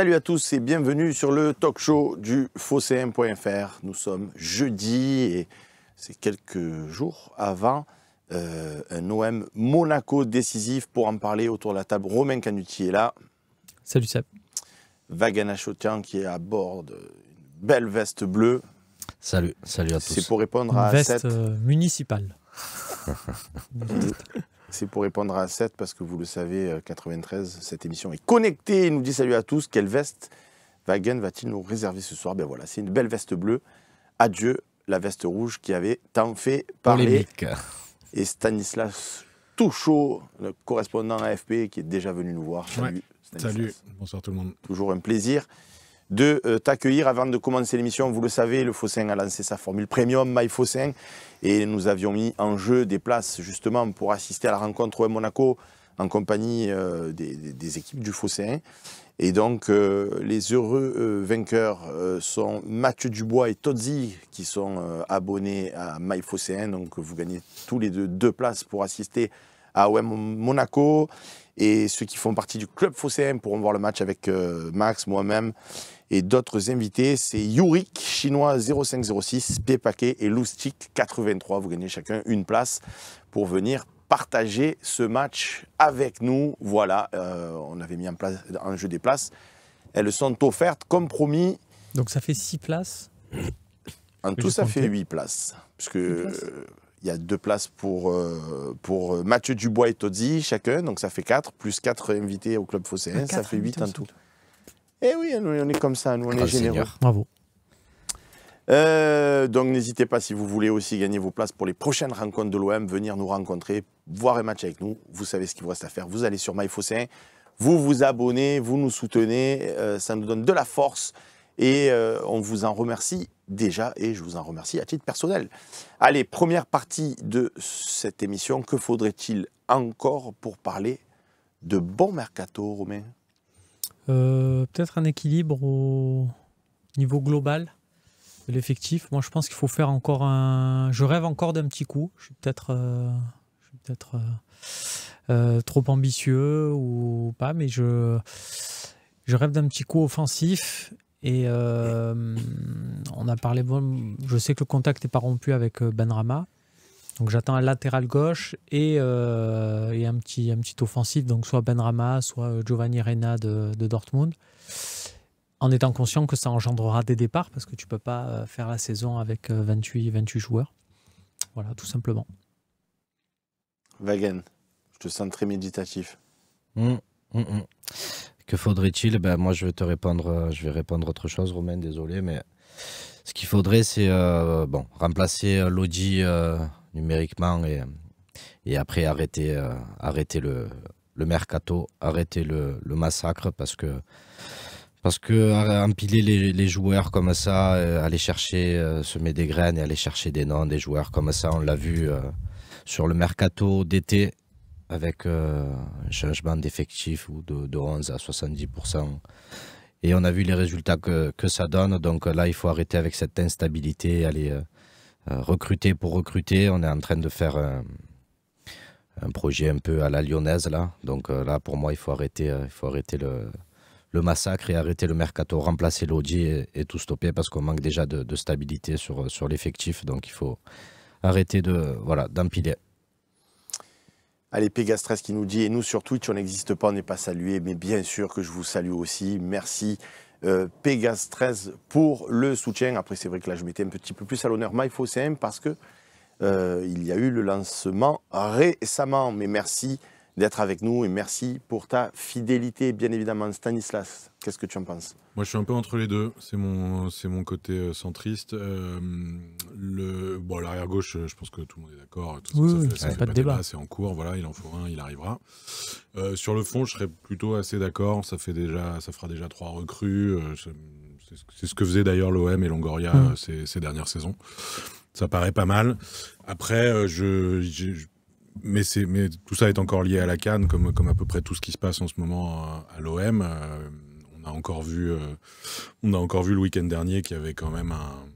Salut à tous et bienvenue sur le talk show du Fosséen.fr. Nous sommes jeudi et c'est quelques jours avant euh, un OM Monaco décisif. Pour en parler autour de la table, Romain Canuti est là. Salut Seb. Vagana qui est à bord d'une belle veste bleue. Salut, salut à tous. C'est pour répondre à veste cette... Euh, municipale. C'est pour répondre à 7 parce que vous le savez, 93, euh, cette émission est connectée. Il nous dit salut à tous. Quelle veste Wagen va-t-il nous réserver ce soir Ben voilà, c'est une belle veste bleue. Adieu la veste rouge qui avait tant fait parler. Et Stanislas chaud le correspondant AFP, qui est déjà venu nous voir. Salut. Stanislas. Salut, bonsoir tout le monde. Toujours un plaisir de euh, t'accueillir avant de commencer l'émission. Vous le savez, le Fossin a lancé sa formule premium, My Fossin, et nous avions mis en jeu des places justement pour assister à la rencontre au Monaco en compagnie euh, des, équipes du Fossin. Et donc, euh, les heureux vainqueurs sont Mathieu Dubois et Tozzi, qui sont abonnés à MyFocéen. Donc, vous gagnez tous les deux deux places pour assister à OM Monaco. Et ceux qui font partie du club Fosséen pourront voir le match avec Max, moi-même et d'autres invités. C'est Yurik, chinois 0506, Pépaké et Loustic 83. Vous gagnez chacun une place pour venir partager ce match avec nous. Voilà, euh, on avait mis en place un jeu des places. Elles sont offertes comme promis. Donc ça fait 6 places En tout, ça fait 8 places. que il y a deux places pour, euh, pour Mathieu Dubois et Toddy chacun, donc ça fait 4, plus 4 invités au club phocéen, euh, ça fait 8 en tout. Eh oui, on est comme ça, nous, on est ah, généreux. Bravo. Euh, donc n'hésitez pas si vous voulez aussi gagner vos places pour les prochaines rencontres de l'OM, venir nous rencontrer, voir un match avec nous. Vous savez ce qu'il vous reste à faire. Vous allez sur MyFaussin, vous vous abonnez, vous nous soutenez, euh, ça nous donne de la force et euh, on vous en remercie déjà et je vous en remercie à titre personnel. Allez, première partie de cette émission, que faudrait-il encore pour parler de bon mercato, Romain euh, peut-être un équilibre au niveau global de l'effectif. Moi, je pense qu'il faut faire encore un. Je rêve encore d'un petit coup. Je suis peut-être. Euh, être euh, trop ambitieux ou pas, mais je, rêve d'un petit coup offensif et on a parlé, je sais que le contact n'est pas rompu avec Ben Rama. Donc j'attends un latéral gauche euh, et, un, petit, un petit offensif, donc soit Benrama, soit euh, Giovanni Reina de, Dortmund, en étant conscient que ça engendrera des départs parce que tu ne peux pas euh, faire la saison avec 28, 28 joueurs. Voilà, tout simplement. Wagen, je te sens très méditatif. Mmh, mmh, mmh. Que faudrait-il ben, Moi, je vais te répondre, je vais répondre autre chose, Romain, désolé, mais ce qu'il faudrait, c'est bon, remplacer Lodi numériquement et, et après arrêter, euh, arrêter le, le, mercato, arrêter le, le, massacre parce que, parce que euh, empiler les, les joueurs comme ça, euh, aller chercher, semer des graines et aller chercher des noms des joueurs comme ça, on l'a vu sur le mercato d'été avec un changement d'effectif ou de, de 11 à 70%. Et on a vu les résultats que, que, ça donne. Donc là, il faut arrêter avec cette instabilité, aller, euh, recruter pour recruter. On est en train de faire un, projet un peu à la lyonnaise là. Donc euh, là, pour moi, il faut arrêter, euh, il faut arrêter le, massacre et arrêter le mercato, remplacer l'audi et, tout stopper parce qu'on manque déjà de, stabilité sur, sur l'effectif. Donc il faut arrêter de voilà d'empiler. Allez, Pégastres qui nous dit, et nous sur Twitch, on n'existe pas, on n'est pas salué, mais bien sûr que je vous salue aussi. Merci euh, Pégase 13 pour le soutien. Après, c'est vrai que là, je mettais un petit peu plus à l'honneur MyFOCM parce qu'il euh, y a eu le lancement récemment. Mais merci d'être avec nous et merci pour ta fidélité, bien évidemment. Stanislas, qu'est-ce que tu en penses Moi, je suis un peu entre les deux. C'est mon, c'est mon côté euh, centriste. Euh, le, bon, l'arrière gauche, je pense que tout le monde est d'accord. Oui, ça pas, de débat. c'est en cours. Voilà, il en faut un, il arrivera. Euh, sur le fond, je serais plutôt assez d'accord. Ça fait déjà, ça fera déjà trois recrues. c'est ce que faisait d'ailleurs l'OM et Longoria mm. ces, dernières saisons. Ça paraît pas mal. Après, je mais, mais tout ça est encore lié à la Cannes, comme, comme à peu près tout ce qui se passe en ce moment euh, à l'OM. Euh, on, a encore vu, euh, on a encore vu le week-end dernier qu'il y avait quand même un,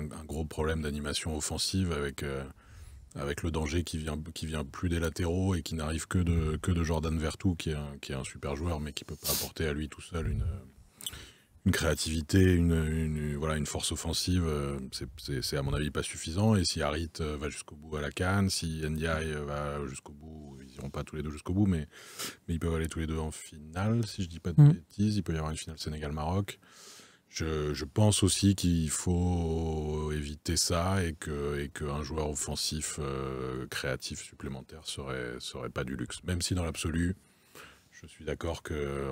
un, gros problème d'animation offensive avec, avec le danger qui vient, qui vient plus des latéraux et qui n'arrive que de, que de Jordan Vertu, qui est, qui est un super joueur, mais qui ne peut pas apporter à lui tout seul une une créativité, une, voilà, une force offensive, euh, c'est à mon avis pas suffisant. Et si Harit euh, va jusqu'au bout à la canne, si Ndiaye euh, va jusqu'au bout, ils n'iront pas tous les deux jusqu'au bout, mais, mais ils peuvent aller tous les deux en finale, si je dis pas de mm. bêtises. Il peut y avoir une finale Sénégal-Maroc. Je, pense aussi qu'il faut éviter ça et que et qu'un joueur offensif créatif supplémentaire serait serait pas du luxe. Même si dans l'absolu, je suis d'accord que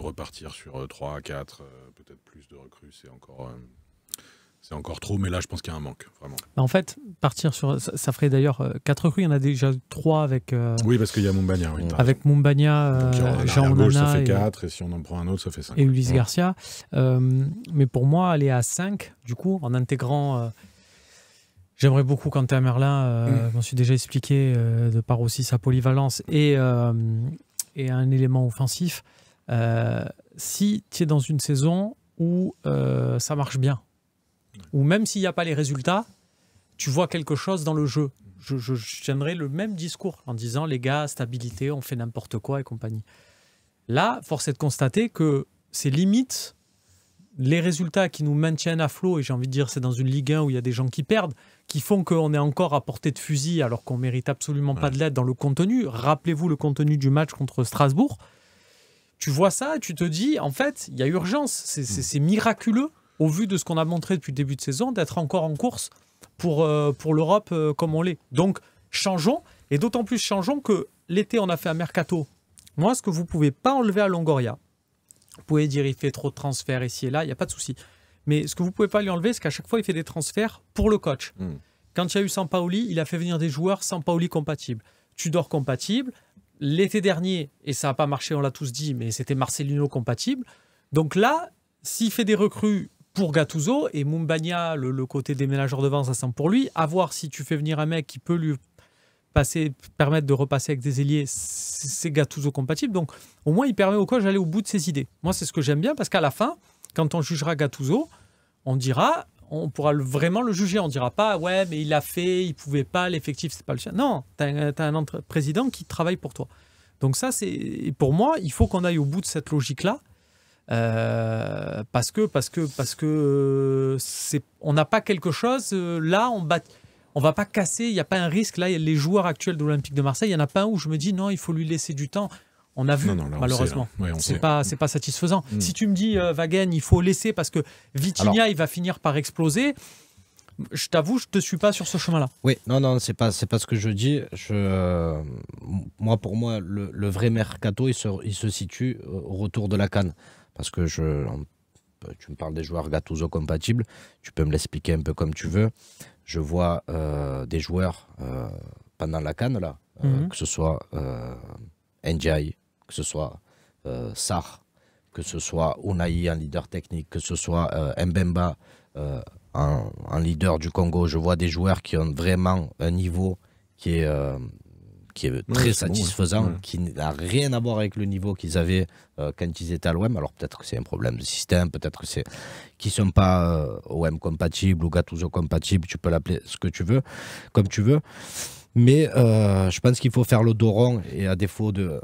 repartir sur 3, euh, 4, euh, peut-être plus de recrues, c'est encore, euh, c'est encore trop, mais là, je pense qu'il y a un manque, vraiment. Bah, en fait, partir sur. Ça, ferait d'ailleurs 4 recrues, il y en a déjà 3 avec. oui, parce qu'il y a Mumbania. avec Mumbania, Jean ça fait 4, et, si on en prend un autre, ça fait 5. Et Ulysse Garcia. mais pour moi, aller à 5, du coup, en intégrant. J'aimerais beaucoup Quentin Merlin, euh, mmh. je m'en suis déjà expliqué, de par aussi sa polyvalence et, et un élément offensif. Euh, si tu es dans une saison où euh, ça marche bien, ou même s'il n'y a pas les résultats, tu vois quelque chose dans le jeu. Je, je, je tiendrai le même discours en disant les gars, stabilité, on fait n'importe quoi et compagnie. Là, force est de constater que ces limites, les résultats qui nous maintiennent à flot, et j'ai envie de dire c'est dans une Ligue 1 où il y a des gens qui perdent, qui font qu'on est encore à portée de fusil alors qu'on mérite absolument pas de l'aide dans le contenu. Rappelez-vous le contenu du match contre Strasbourg. Tu vois ça, tu te dis, en fait, il y a urgence. Mm. C'est miraculeux, au vu de ce qu'on a montré depuis le début de saison, d'être encore en course pour, euh, pour l'Europe euh, comme on l'est. Donc, changeons, et d'autant plus changeons que l'été, on a fait un mercato. Moi, ce que vous pouvez pas enlever à Longoria, vous pouvez dire, il fait trop de transferts ici et là, il n'y a pas de souci. Mais ce que vous pouvez pas lui enlever, c'est qu'à chaque fois, il fait des transferts pour le coach. Hmm. Quand il y a eu Sampaoli, il a fait venir des joueurs Sampaoli compatibles. Tudor compatible. L'été dernier, et ça n'a pas marché, on l'a tous dit, mais c'était Marcelino compatible. Donc là, s'il fait des recrues pour Gattuso et Mumbagna, le, côté des déménageur de vent, ça sent pour lui. À voir si tu fais venir un mec qui peut lui passer, permettre de repasser avec des ailiers, c'est Gattuso compatible. Donc au moins, il permet au coach d'aller au bout de ses idées. Moi, c'est ce que j'aime bien parce qu'à la fin, quand on jugera Gattuso, on dira, on pourra vraiment le juger. On dira pas, ouais, mais il a fait, il pouvait pas, l'effectif, c'est pas le chien. Non, tu as, un président qui travaille pour toi. Donc ça, c'est pour moi, il faut qu'on aille au bout de cette logique-là. Euh, parce que parce que parce que euh, c'est on n'a pas quelque chose euh, là on bat va pas casser il n'y a pas un risque là les joueurs actuels de l'Olympique de Marseille il y en a pas un où je me dis non il faut lui laisser du temps on a vu, malheureusement. c'est pas, c'est pas satisfaisant. Hmm. Si tu me dis, Wagen, euh, il faut laisser parce que Vitinha, il va finir par exploser. Je t'avoue, je te suis pas sur ce chemin-là. Oui, non, non, c'est pas, c'est pas ce que je dis. Je, euh, moi, pour moi, le, vrai mercato, il se, il se situe euh, au retour de la canne, parce que je, tu me parles des joueurs Gattuso compatibles. Tu peux me l'expliquer un peu comme tu veux. Je vois des joueurs pendant la canne là, mhm. que ce soit. Ndiaye, que ce soit euh, Sar, que ce soit Unai en leader technique, que ce soit euh, Mbemba, en euh, leader du Congo. Je vois des joueurs qui ont vraiment un niveau qui est, qui est très satisfaisant, qui n'a rien à voir avec le niveau qu'ils avaient quand ils étaient à l'OM. Alors peut-être que c'est un problème de système, peut-être qu'ils c'est sont pas OM compatibles ou Gattuso compatibles, tu peux l'appeler ce que tu veux, comme tu veux. Mais je pense qu'il faut faire le dos et à défaut de,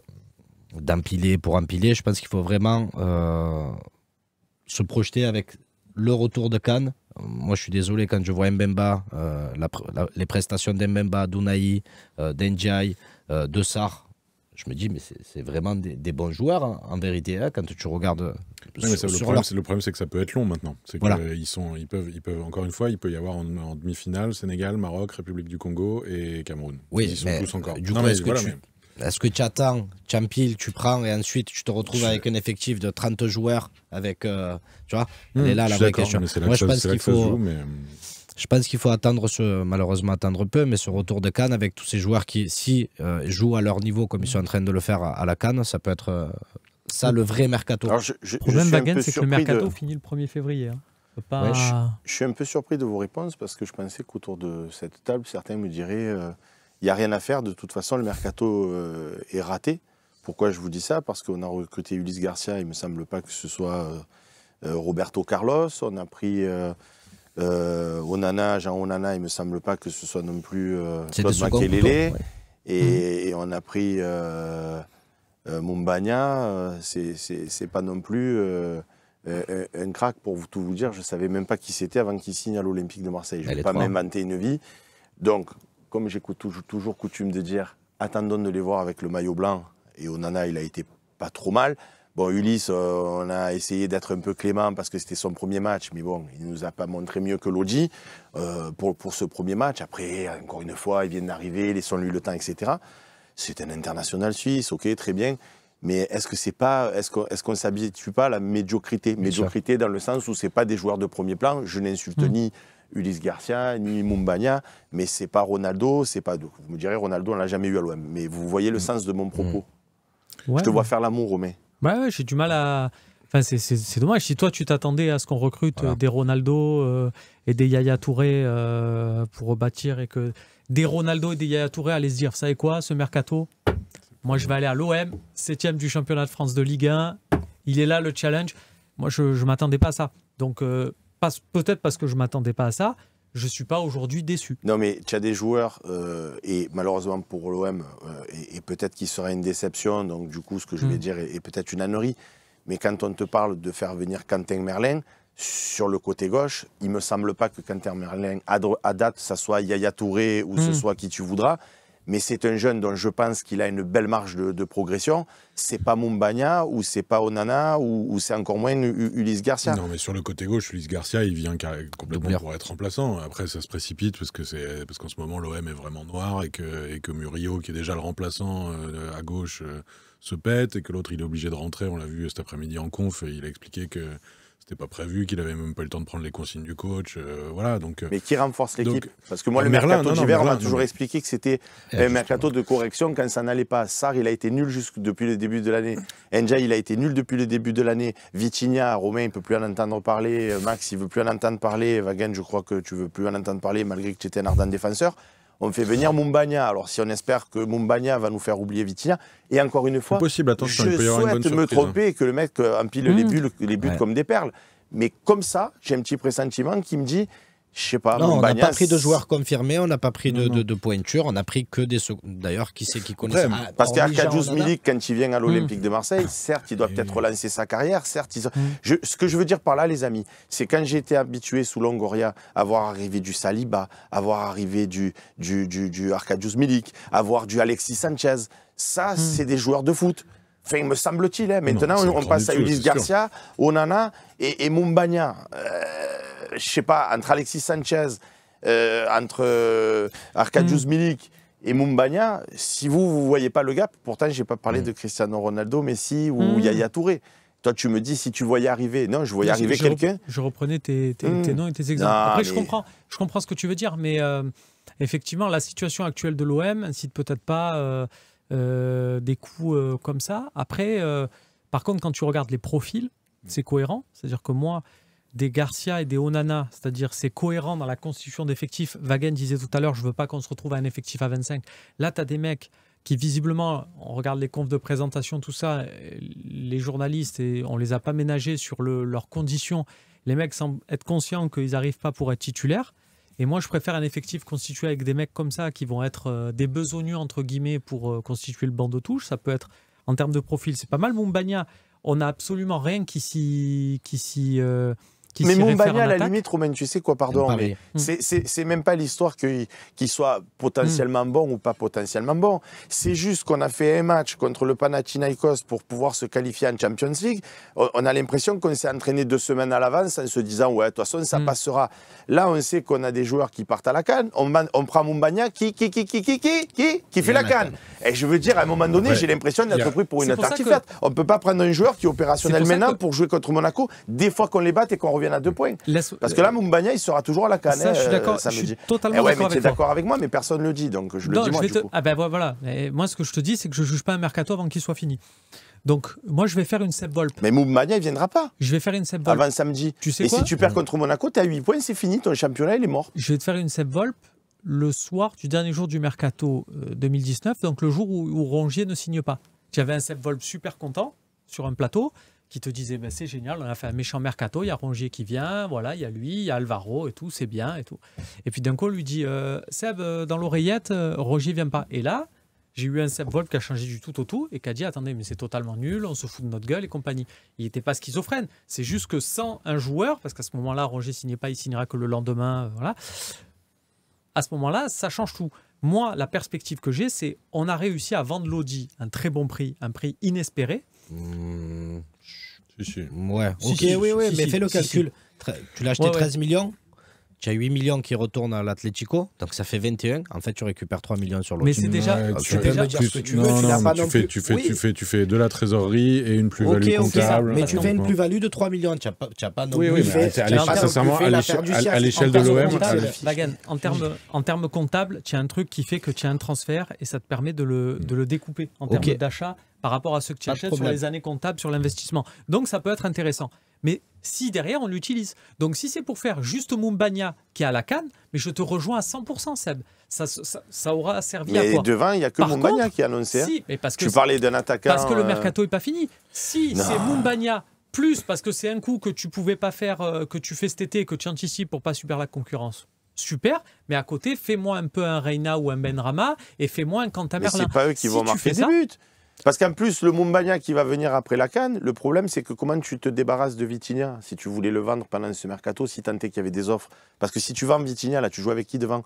d'empiler pour empiler. Je pense qu'il faut vraiment euh, se projeter avec le retour de Cannes. Moi, je suis désolé quand je vois Mbemba, euh, les prestations d'Mbemba, d'Unaï, euh, euh, de Sar. Je me dis, mais c'est vraiment des, bons joueurs hein, en vérité, hein, quand tu regardes. Non, mais le, problème, c'est que ça peut être long maintenant. C'est ils, sont, ils, peuvent, ils peuvent, encore une fois, il peut y avoir en, demi-finale Sénégal, Maroc, République du Congo et Cameroun. Oui, ils sont tous encore. Du est-ce que tu attends, Champil, tu prends et ensuite tu te retrouves avec un effectif de 30 joueurs avec, euh, tu vois, elle est hmm, là la vraie question. Moi, je pense qu'il faut. Hmm. Je pense qu'il faut attendre ce, malheureusement attendre peu, mais ce retour de Cannes avec tous ces joueurs qui, si euh, jouent à leur niveau comme ils sont en train de le faire à, la Cannes, ça peut être euh, ça le vrai mercato. je, le problème c'est que le mercato finit le 1er février. Hein. je, suis un peu surpris de vos réponses parce que je pensais qu'autour de cette table, certains me diraient il n'y a rien à faire. De toute façon, le mercato euh, est raté. Pourquoi je vous dis ça Parce qu'on a recruté Ulysse Garcia. Il ne me semble pas que ce soit euh, euh, Roberto Carlos. On a pris Onana, Jean Onana. Il ne me semble pas que ce soit non plus Claude Makelele. Mhm. Et, on a pris Mumbagna. Ce n'est pas non plus. un crack pour vous, tout vous dire. Je ne savais même pas qui c'était avant qu'il signe à l'Olympique de Marseille. Je ne vais pas m'inventer une vie. Donc, comme j'ai toujours, coutume de dire, attendons de les voir avec le maillot blanc. Et Onana, il a été pas trop mal. Bon, Ulysse, euh, on a essayé d'être un peu clément parce que c'était son premier match, mais bon, il ne nous a pas montré mieux que Lodi euh, pour, pour ce premier match. Après, encore une fois, il vient d'arriver, laissons-lui le temps, etc. C'est un international suisse, ok, très bien. Mais est-ce que c'est pas, est-ce qu'on est ne s'habitue pas à la médiocrité Médiocrité dans le sens où c'est pas des joueurs de premier plan. Je n'insulte mmh. ni Ulysse Garcia, ni Mumbagna, mais c'est pas Ronaldo, c'est pas. Vous me direz, Ronaldo, on l'a jamais eu à l'OM, mais vous voyez le mm. sens de mon propos. Mm. je te vois faire l'amour, Romain. Ouais, bah ouais j'ai du mal à. Enfin, c'est dommage. Si toi, tu t'attendais à ce qu'on recrute euh, des Ronaldo euh, et des Yaya Touré euh, pour bâtir et que des Ronaldo et des Yaya Touré allaient se dire, vous savez quoi, ce mercato, moi, je vais aller à l'OM, septième du championnat de France de Ligue 1. Il est là, le challenge. Moi, je ne m'attendais pas à ça. Donc, peut-être parce que je ne m'attendais pas à ça, je ne suis pas aujourd'hui déçu. Non, mais tu as des joueurs, euh, et malheureusement pour l'OM, euh, et, peut-être qu'il sera une déception, donc du coup, ce que je vais mm. dire est, peut-être une annerie. Mais quand on te parle de faire venir Quentin Merlin, sur le côté gauche, il ne me semble pas que Quentin Merlin, à, date, ça soit Yaya Touré ou ce mm. soit qui tu voudras mais c'est un jeune dont je pense qu'il a une belle marge de, de progression. C'est pas Mumbagna ou c'est pas Onana ou, c'est encore moins Ulysse Garcia. Non, mais sur le côté gauche, Ulysse Garcia, il vient complètement pour être remplaçant. Après, ça se précipite parce que c'est parce qu'en ce moment l'OM est vraiment noir et que, et que Murillo, qui est déjà le remplaçant euh, à gauche, euh, se pète et que l'autre il est obligé de rentrer. On l'a vu cet après-midi en conf, il a expliqué que c'était pas prévu, qu'il avait même pas le temps de prendre les consignes du coach. Euh, voilà, donc, euh, mais qui renforce l'équipe Parce que moi, euh, le mercato d'hiver, m'a toujours expliqué que c'était un eh, mercato de correction quand ça n'allait pas. Sar, il a été nul jusque depuis le début de l'année. N'Ja, il a été nul depuis le début de l'année. Vitinha, Romain, il ne peut plus en entendre parler. Max, il ne veut plus en entendre parler. Wagen, je crois que tu ne veux plus en entendre parler malgré que tu étais un ardent défenseur on fait venir Mumbagna. Alors, si on espère que Mumbagna va nous faire oublier Vitinha, et encore une fois, possible, attention, je souhaite me hein. tromper et que le mec euh, empile les, mmh. bulles, les buts comme des perles. Mais comme ça, j'ai un petit pressentiment qui me dit je sais pas. Non, on n'a pas pris de joueurs confirmés, on n'a pas pris de, pointure, on a pris que des secondes. D'ailleurs, qui c'est qui connaît ah, Parce qu'Arcadius Milik, quand il vient à l'Olympique mmh. de Marseille, certes, il doit peut-être relancer sa carrière, certes. Mmh. ce que je veux dire par là, les amis, c'est quand j'étais habitué sous Longoria à voir arriver du Saliba, à voir arriver du, du, du, du Arcadius Milik, à voir du Alexis Sanchez. Ça, mmh. c'est des joueurs de foot. Enfin, me semble-t-il. Hein. Maintenant, on, passe à Ulysse Garcia, Onana et, et Mumbagna. Euh je sais pas, entre Alexis Sanchez, euh, entre euh, Arkadiusz mm. Milik et Mumbanya. si vous, vous voyez pas le gap, pourtant, je n'ai pas parlé mm. de Cristiano Ronaldo, Messi ou mm. Yaya Touré. Toi, tu me dis si tu voyais arriver. Non, je voyais arriver quelqu'un. je reprenais tes, noms et tes exemples. Après, je, comprends, je comprends ce que tu veux dire, mais euh, effectivement, la situation actuelle de l'OM incite peut-être pas des coups comme ça. Après, par contre, quand tu regardes les profils, c'est cohérent. C'est-à-dire que moi, des Garcia et des Onana, c'est-à-dire c'est cohérent dans la constitution d'effectifs. Wagen disait tout à l'heure, je ne veux pas qu'on se retrouve à un effectif à 25. Là, tu as des mecs qui visiblement, on regarde les confs de présentation, tout ça, les journalistes, et on les a pas ménagés sur leurs conditions. Les mecs semblent être conscients qu'ils n'arrivent pas pour être titulaires. Et moi, je préfère un effectif constitué avec des mecs comme ça qui vont être euh, des besogneux entre guillemets pour euh, constituer le banc de touche. Ça peut être en termes de profil, c'est pas mal. Mumbania. on n'a absolument rien qui s'y qui euh, mais Mumbagna, à la limite, Romain, tu sais quoi, pardon, mais hmm. c'est même pas l'histoire qu'il soit potentiellement hmm. bon ou pas potentiellement bon. C'est juste qu'on a fait un match contre le Panathinaikos pour pouvoir se qualifier en Champions League. On, a l'impression qu'on s'est entraîné deux semaines à l'avance en se disant, ouais, de toute façon, ça hmm. passera. Là, on sait qu'on a des joueurs qui partent à la canne. On, on prend Mumbagna qui, qui, qui, qui, qui, qui, qui, qui fait la canne. Et je veux dire, à un moment donné, j'ai l'impression d'être pris pour une tartiflette. On ne peut pas prendre un joueur qui est opérationnel maintenant pour jouer contre Monaco, des fois qu'on les batte et qu'on revient à deux points. Parce que là, euh, Mumbagna, il sera toujours à la canne. Ça, je suis euh, d'accord. Je suis totalement eh d'accord. Tu es d'accord avec moi, mais personne ne le dit. Donc, je le dis moi. coup. Ah ben voilà. moi, ce que je te dis, c'est que je ne juge pas un mercato avant qu'il soit fini. Donc, moi, je vais faire une Seb Volp. Mais Mumbagna, il viendra pas. Je vais faire une Seb Volp. Avant samedi. Tu sais Et si tu perds contre Monaco, tu as 8 points, c'est fini, ton championnat, il est mort. Je vais te faire une Seb Volp le soir du dernier jour du mercato 2019, euh, donc le jour où, Rongier ne signe pas. J'avais un Seb Volp super content sur un plateau qui te disait, ben, c'est génial, on a fait un méchant mercato, il y a Rongier qui vient, voilà, il y a lui, il y a Alvaro et tout, c'est bien et tout. Et puis d'un coup, on lui dit euh, Seb, euh, dans l'oreillette, euh, Rongier vient pas. Et là, j'ai eu un Seb Wolf qui a changé du tout au tout et qui a dit attendez, mais c'est totalement nul, on se fout de notre gueule et compagnie. Il n'était pas schizophrène, c'est juste que sans un joueur, parce qu'à ce moment-là, Rongier signait pas, il signera que le lendemain, voilà. À ce moment-là, ça change tout. Moi, la perspective que j'ai, c'est on a réussi à vendre l'Audi un très bon prix, un prix inespéré. Mmh. Ouais, ok, oui, oui, mais fais le calcul. Tu l'as acheté 13 millions tu as 8 millions qui retournent à l'Atlético, donc ça fait 21. En fait, tu récupères 3 millions sur l'autre. Mais c'est déjà. tu, dire ce que tu fais, Tu fais, tu, fais, de la trésorerie et une plus-value comptable. Mais tu fais une plus-value de 3 millions. Tu n'as pas, non oui, plus. Oui, fait, à l'échelle, à l'échelle de l'OM. En termes en termes comptables, tu as un truc qui fait que tu as un transfert et ça te permet de le, de le découper en termes d'achat par rapport à ce que tu achètes sur les années comptables, sur l'investissement. Donc ça peut être intéressant mais si derrière on l'utilise. Donc si c'est pour faire juste Mumbania qui est à la canne, mais je te rejoins à 100% Seb. Ça, ça, aura servi à quoi devant, il n'y a que Mumbania qui est annoncé. Hein. Si, parce que tu parlais d'un attaquant. Parce que le euh, mercato n'est pas fini. Si c'est Mumbania plus parce que c'est un coup que tu pouvais pas faire, euh, que tu fais cet été et que tu anticipes pour pas subir la concurrence. Super, mais à côté, fais-moi un peu un Reina ou un Benrama et fais-moi un Cantamerlin. Mais c'est pas eux qui vont marquer des buts. Parce qu'en plus, le Mumbania qui va venir après la Cannes, le problème, c'est que comment tu te débarrasses de Vitinia si tu voulais le vendre pendant ce mercato, si tant est qu'il y avait des offres Parce que si tu vends Vitinha, là, tu joues avec qui devant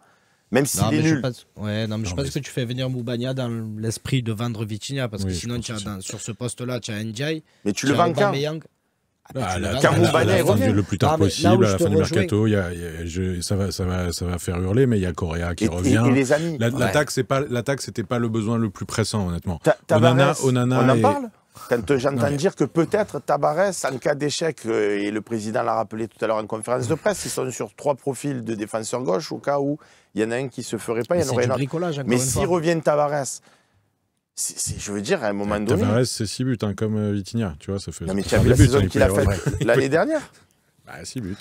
même s'il si est nul. ouais, non, je pense que tu fais venir Moubania dans l'esprit de vendre Vitinha, parce que sinon, sur ce poste-là, tu as Ndiaye. Mais tu le vends quand ah, le plus tard possible, à la fin du mercato, ça, va, faire hurler, mais il y a Correa qui revient. Et, les amis. L'attaque, ouais. pas c'était pas le besoin le plus pressant, honnêtement. on en parle euh, j'entends dire que peut-être Tabarès, en cas d'échec, euh, et le président l'a rappelé tout à l'heure en conférence de presse, ils sont sur trois profils de défenseurs gauche au cas où il y en a un qui se ferait pas, il y en aurait un Mais s'il revient Tabarès, je veux dire, à un moment donné. Tavares, c'est 6 buts, hein, comme euh, Vitinia. tu vois, ça fait. Non, mais tu as vu la saison qu'il a faite l'année dernière Bah, 6 buts.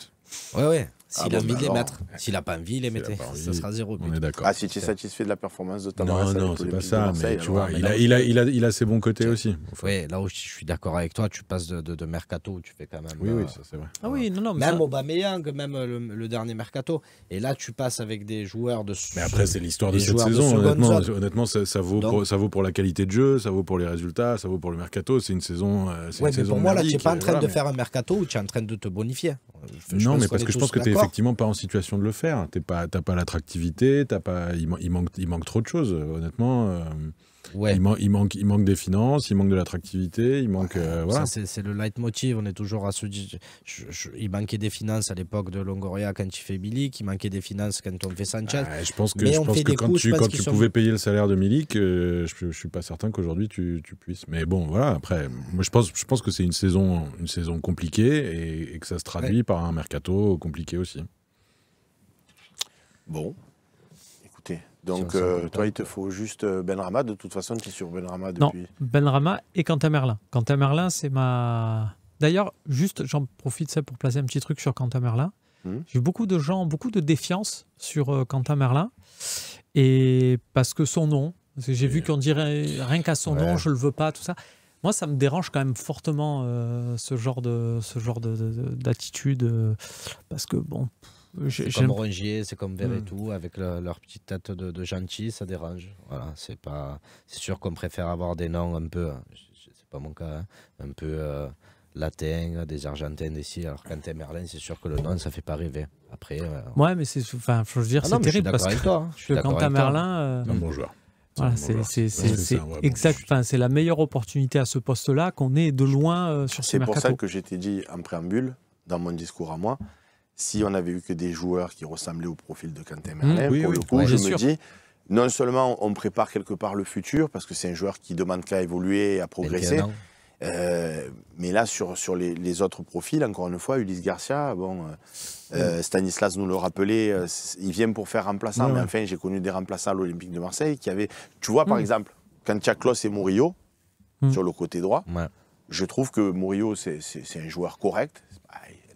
Ouais, ouais. S'il ah a envie de les mettre. S'il n'a pas envie, il les mettait. Ça sera zéro. On est d'accord. Ah, si tu es satisfait de la performance de ta Non, non, c'est pas ça. Mais tu vois, il a, il, a, il, a, ses bons côtés aussi. Oui, là où je suis d'accord avec toi, tu passes de, de, Mercato tu fais quand même. Oui, oui, euh, ça c'est vrai. Ah oui, non, non. même Aubameyang, même euh, le, dernier Mercato. Et là, tu passes avec des joueurs de. Mais après, c'est l'histoire de cette saison. Honnêtement, honnêtement ça, vaut pour, ça vaut pour la qualité de jeu, ça vaut pour les résultats, ça vaut pour le Mercato. C'est une saison. Euh, oui, mais pour moi, là, tu n'es pas en train de faire un Mercato ou tu es en train de te bonifier. Non, mais parce que je pense que tu es effectivement pas en situation de le faire. T'as pas, t'as pas l'attractivité, pas, manque, il manque trop de choses, euh, honnêtement. Euh, il, manque, il manque des finances, il manque de l'attractivité, il manque. Euh, voilà. C'est le leitmotiv. On est toujours à se dire. il manquait des finances à l'époque de Longoria quand il fait Milik, il manquait des finances quand on fait Sanchez. Ah, je pense que, je pense que quand tu, pouvais payer le salaire de Milik, euh, je, ne suis pas certain qu'aujourd'hui tu, puisses. Mais bon, voilà. Après, moi je pense, je pense que c'est une saison, une saison compliquée et, que ça se traduit par un mercato compliqué aussi. Bon, donc, euh, toi, il te faut juste Ben euh, Benrama. De toute façon, qui sur Benrama depuis. Non, Benrama et Quentin Merlin. Quentin Merlin, c'est ma. D'ailleurs, juste, j'en profite ça pour placer un petit truc sur Quentin Merlin. Hmm. J'ai beaucoup de gens, beaucoup de défiance sur euh, Quentin Merlin. Et parce que son nom, j'ai vu qu'on dirait rien qu'à son nom, je le veux pas, tout ça. Moi, ça me dérange quand même fortement ce genre de ce d'attitude parce que bon, euh, c'est comme Rongier, c'est comme et hmm. tout, avec leur petite tête de, gentil, ça dérange. Voilà, c'est pas. C'est sûr qu'on préfère avoir des noms un peu, hein, c'est pas mon cas, hein, un peu euh, latin, des Argentins, des si. Alors t'es Merlin, c'est sûr que le nom, ça fait pas rêver. Après. Euh, ouais, mais c'est. Enfin, faut dire, ah c'est terrible parce hein, que. Toi, Merlin. Un bon joueur. c'est exact. Enfin, c'est la meilleure opportunité à ce poste-là qu'on ait de loin sur ces mercato. C'est pour ça que j'étais dit en préambule dans mon discours à moi si on avait eu que des joueurs qui ressemblaient au profil de Quentin mmh. Merlin, pour le coup, je me dis, non seulement on prépare quelque part le futur, parce que c'est un joueur qui demande qu'à évoluer et à progresser, euh, mais là, sur, sur les, autres profils, encore une fois, Ulysse Garcia, bon, euh, mmh. euh, Stanislas nous le rappelait, mmh. il vient pour faire remplaçant, mais enfin, j'ai connu des remplaçants à l'Olympique de Marseille qui avaient. Tu vois, par exemple, quand clos et Murillo sur le côté droit, je trouve que Murillo, c'est un joueur correct,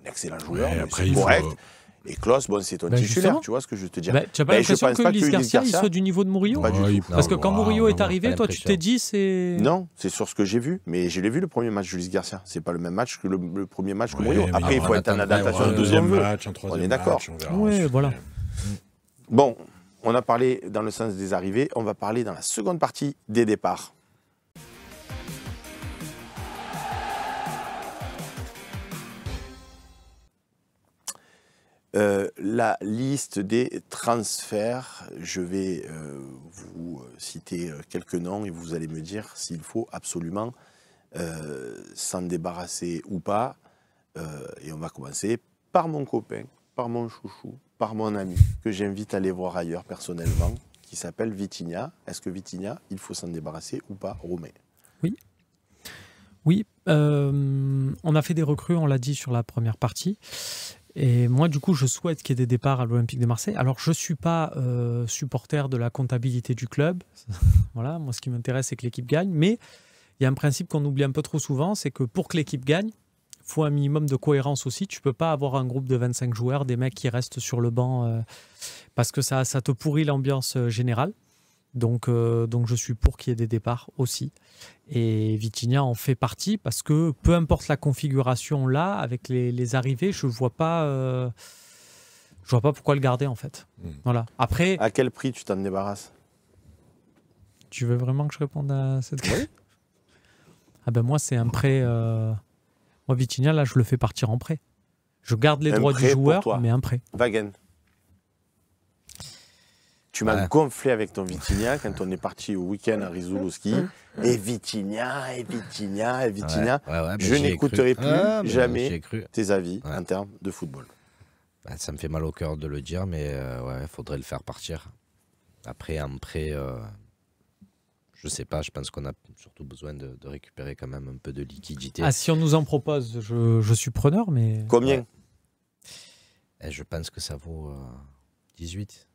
excellent joueur, correct. Et Klaus, bon, c'est ton bah, titulaire, tu vois ce que je veux te dire. Bah, tu n'as pas l'impression que, que Luis Garcia, il soit du niveau de Murillo Parce que quand ah, Murillo est arrivé, toi, tu t'es dit, c'est. Non, c'est sur ce que j'ai vu. Mais je l'ai vu le premier match de Luis Garcia. C'est pas le même match que le, premier match que Murillo. Après, il faut être en adaptation un deuxième match, troisième On est d'accord. Oui, voilà. Bon, on a parlé dans le sens des arrivées. On va parler dans la seconde partie des départs. Euh, la liste des transferts, je vais euh, vous euh, citer quelques noms et vous allez me dire s'il faut absolument s'en débarrasser ou pas. et on va commencer par mon copain, par mon chouchou, par mon ami, que j'invite à aller voir ailleurs personnellement, qui s'appelle Vitinia. Est-ce que Vitinia, il faut s'en débarrasser ou pas, Romain Oui. Oui, on a fait des recrues, on l'a dit sur la première partie. Et moi, du coup, je souhaite qu'il y ait des départs à l'Olympique de Marseille. Alors, je ne suis pas euh, supporter de la comptabilité du club. voilà, moi, ce qui m'intéresse, c'est que l'équipe gagne. Mais il y a un principe qu'on oublie un peu trop souvent, c'est que pour que l'équipe gagne, il faut un minimum de cohérence aussi. Tu ne peux pas avoir un groupe de 25 joueurs, des mecs qui restent sur le banc, euh, parce que ça te pourrit l'ambiance euh, générale. Donc, euh, donc je suis pour qu'il y ait des départs aussi. Et Vitinia en fait partie parce que peu importe la configuration là, avec les, arrivées, je vois pas. Euh, je vois pas pourquoi le garder en fait. Hmm. Voilà. Après. À quel prix tu t'en débarrasses Tu veux vraiment que je réponde à cette question Ah ben moi c'est un prêt. Euh, moi Vitinia là je le fais partir en prêt. Je garde les droits du joueur, mais un prêt. Wagen. Tu m'as gonflé avec ton Vitinia quand on est parti au week-end à Rizulowski. Ah. Et Vitinia, et Vitinia, et Vitinia, ben je n'écouterai plus ah, ben jamais tes avis en termes de football. Ben, ça me fait mal au cœur de le dire, mais euh, il faudrait le faire partir. Après, un prêt, euh, je sais pas, je pense qu'on a surtout besoin de, récupérer quand même un peu de liquidité. Ah, si on nous en propose, je, suis preneur, mais. Combien eh, Je pense que ça vaut 18. Euh,